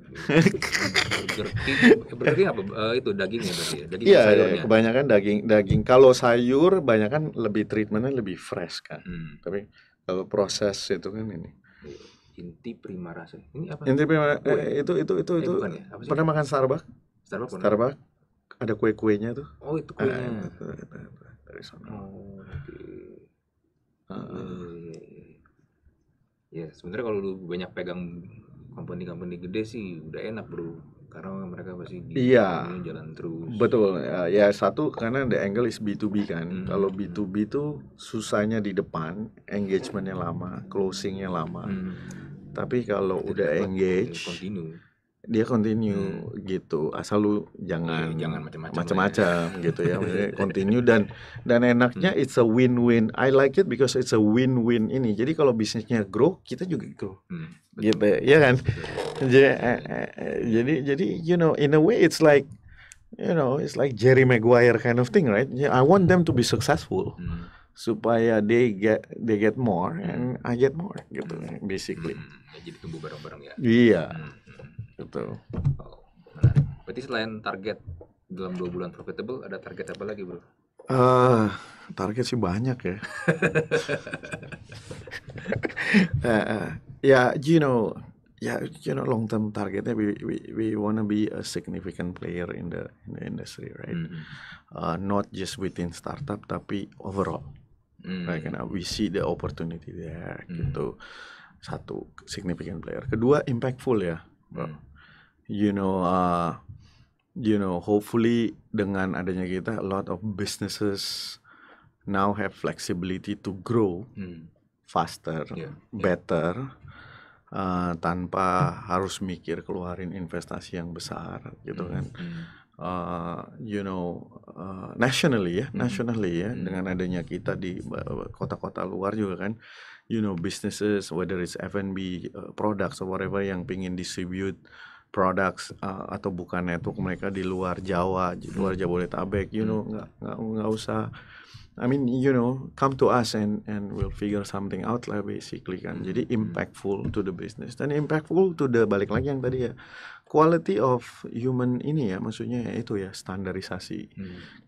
Burger King eh, Burger King apa uh, itu dagingnya berarti ya daging iya, iya, kebanyakan daging daging kalau sayur banyak kan lebih treatmentnya lebih fresh kan hmm. tapi kalau proses itu kan ini inti prima rasa ini apa inti prima eh, itu itu itu eh, itu bukan, ya? apa sih? pernah makan Starbucks Starbucks pernah. ada kue kuenya tuh oh itu kuenya ah, dari sana oh, ah, ah. Iya, iya, iya, ya sebenarnya kalau lu banyak pegang company-company gede sih udah enak bro karena mereka pasti iya jalan terus betul ya, ya satu karena the angle is B2B kan hmm. kalau B2B itu susahnya di depan engagementnya lama closingnya lama hmm. tapi kalau udah engage continue dia continue hmm. gitu asal lu jangan iya, ya, jangan macam-macam ya. *laughs* gitu ya continue dan dan enaknya hmm. it's a win-win I like it because it's a win-win ini jadi kalau bisnisnya grow kita juga grow hmm. gitu ya kan eh, eh, eh, jadi jadi you know in a way it's like you know it's like Jerry Maguire kind of thing right I want them to be successful hmm. supaya they get they get more and I get more gitu basically hmm. jadi tumbuh bareng-bareng ya iya hmm Betul. Oh, Berarti selain target dalam dua bulan profitable, ada target apa lagi bro? Uh, target sih banyak ya. uh, *laughs* ya, you know, ya, yeah, you know, long term targetnya we we we wanna be a significant player in the in the industry, right? Mm -hmm. uh, not just within startup, tapi overall. Mm Karena we see the opportunity there, mm gitu. Satu significant player. Kedua impactful ya, Mm you know uh, you know hopefully dengan adanya kita a lot of businesses now have flexibility to grow hmm. faster, yeah. better, Uh, tanpa harus mikir keluarin investasi yang besar gitu hmm. kan. Hmm. Uh, you know, uh, nationally ya, hmm. nationally ya, hmm. dengan adanya kita di kota-kota luar juga kan, you know businesses whether it's F&B uh, products or whatever yang pingin distribute products uh, atau bukan network mereka di luar Jawa, di hmm. luar Jabodetabek, you know, hmm. nggak nggak nggak usah. I mean, you know, come to us and and we'll figure something out lah basically kan. Hmm. Jadi impactful to the business dan impactful to the balik lagi yang tadi ya quality of human ini ya maksudnya ya itu ya standarisasi.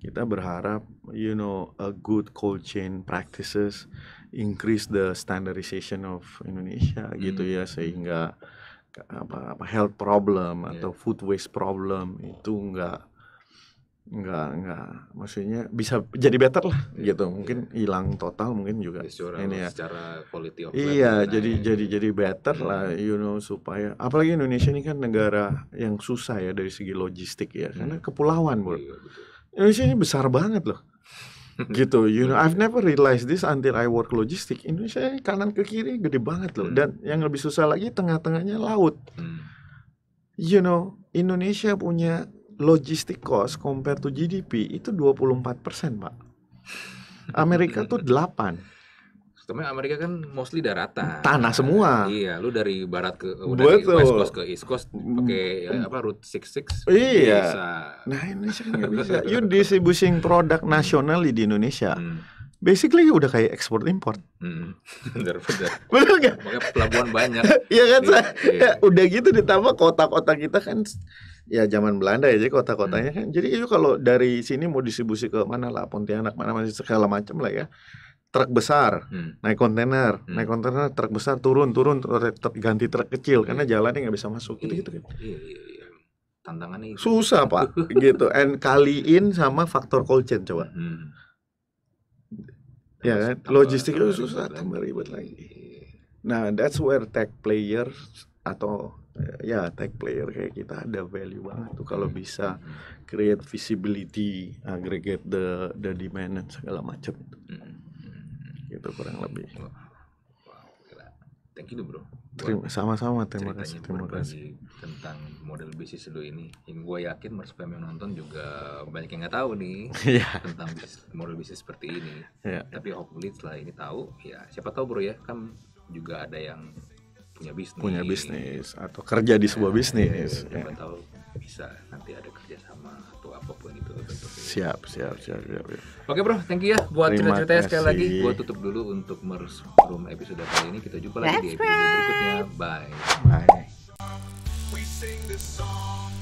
Kita berharap you know a good cold chain practices increase the standardization of Indonesia gitu ya sehingga apa, apa health problem yeah. atau iya. food waste problem oh. itu enggak enggak enggak maksudnya bisa jadi better lah yeah. gitu mungkin iya. hilang total mungkin juga iya, ini ya secara quality of life iya jadi ya. jadi jadi better yeah. lah you know supaya apalagi Indonesia ini kan negara yang susah ya dari segi logistik ya yeah. karena kepulauan bro yeah, Indonesia ini besar banget loh *laughs* gitu you know I've never realized this until I work logistik Indonesia kanan ke kiri gede banget loh hmm. dan yang lebih susah lagi tengah-tengahnya laut hmm. you know Indonesia punya logistik cost compared to GDP itu 24 persen pak Amerika tuh 8 *laughs* karena Amerika kan mostly daratan. Tanah semua. Iya, lu dari barat ke dari west coast ke east coast pakai mm. ya, apa route 66. Iya. Bisa. Nah, Indonesia kan nggak bisa. You distributing produk nasional di Indonesia. Hmm. Basically udah kayak ekspor impor. Hmm. *laughs* benar benar. bener Makanya pelabuhan banyak. *laughs* Iya kan? saya. Iya. Ya, udah gitu ditambah kota-kota kita kan ya zaman Belanda ya jadi kota-kotanya hmm. kan. Jadi itu ya, kalau dari sini mau distribusi ke mana lah Pontianak mana masih segala macam lah ya truk besar hmm. naik kontainer hmm. naik kontainer truk besar turun turun ganti truk kecil karena iya. karena jalannya nggak bisa masuk gitu gitu kan susah pak *laughs* gitu and kaliin sama faktor cold chain coba hmm. ya kan logistik itu susah tambah ribet lagi nah that's where tech players atau eh, ya tech player kayak kita ada value banget tuh kalau hmm. bisa hmm. create visibility aggregate the the demand segala macam hmm gitu kurang lebih thank you bro sama-sama terima kasih terima kasih tentang model bisnis lu ini yang gue yakin mas yang nonton juga banyak yang nggak tahu nih *laughs* iya. tentang model bisnis seperti ini yeah. tapi hopefully setelah ini tahu ya siapa tahu bro ya kan juga ada yang punya bisnis punya bisnis atau kerja di sebuah nah, bisnis siapa yeah. tahu bisa nanti ada Siap, siap, siap, siap. siap. Oke bro, thank you ya buat cerita-ceritanya sekali lagi. Gue tutup dulu untuk Mers Room episode kali ini. Kita jumpa lagi That's di episode right. berikutnya. Bye. Bye. We sing this song.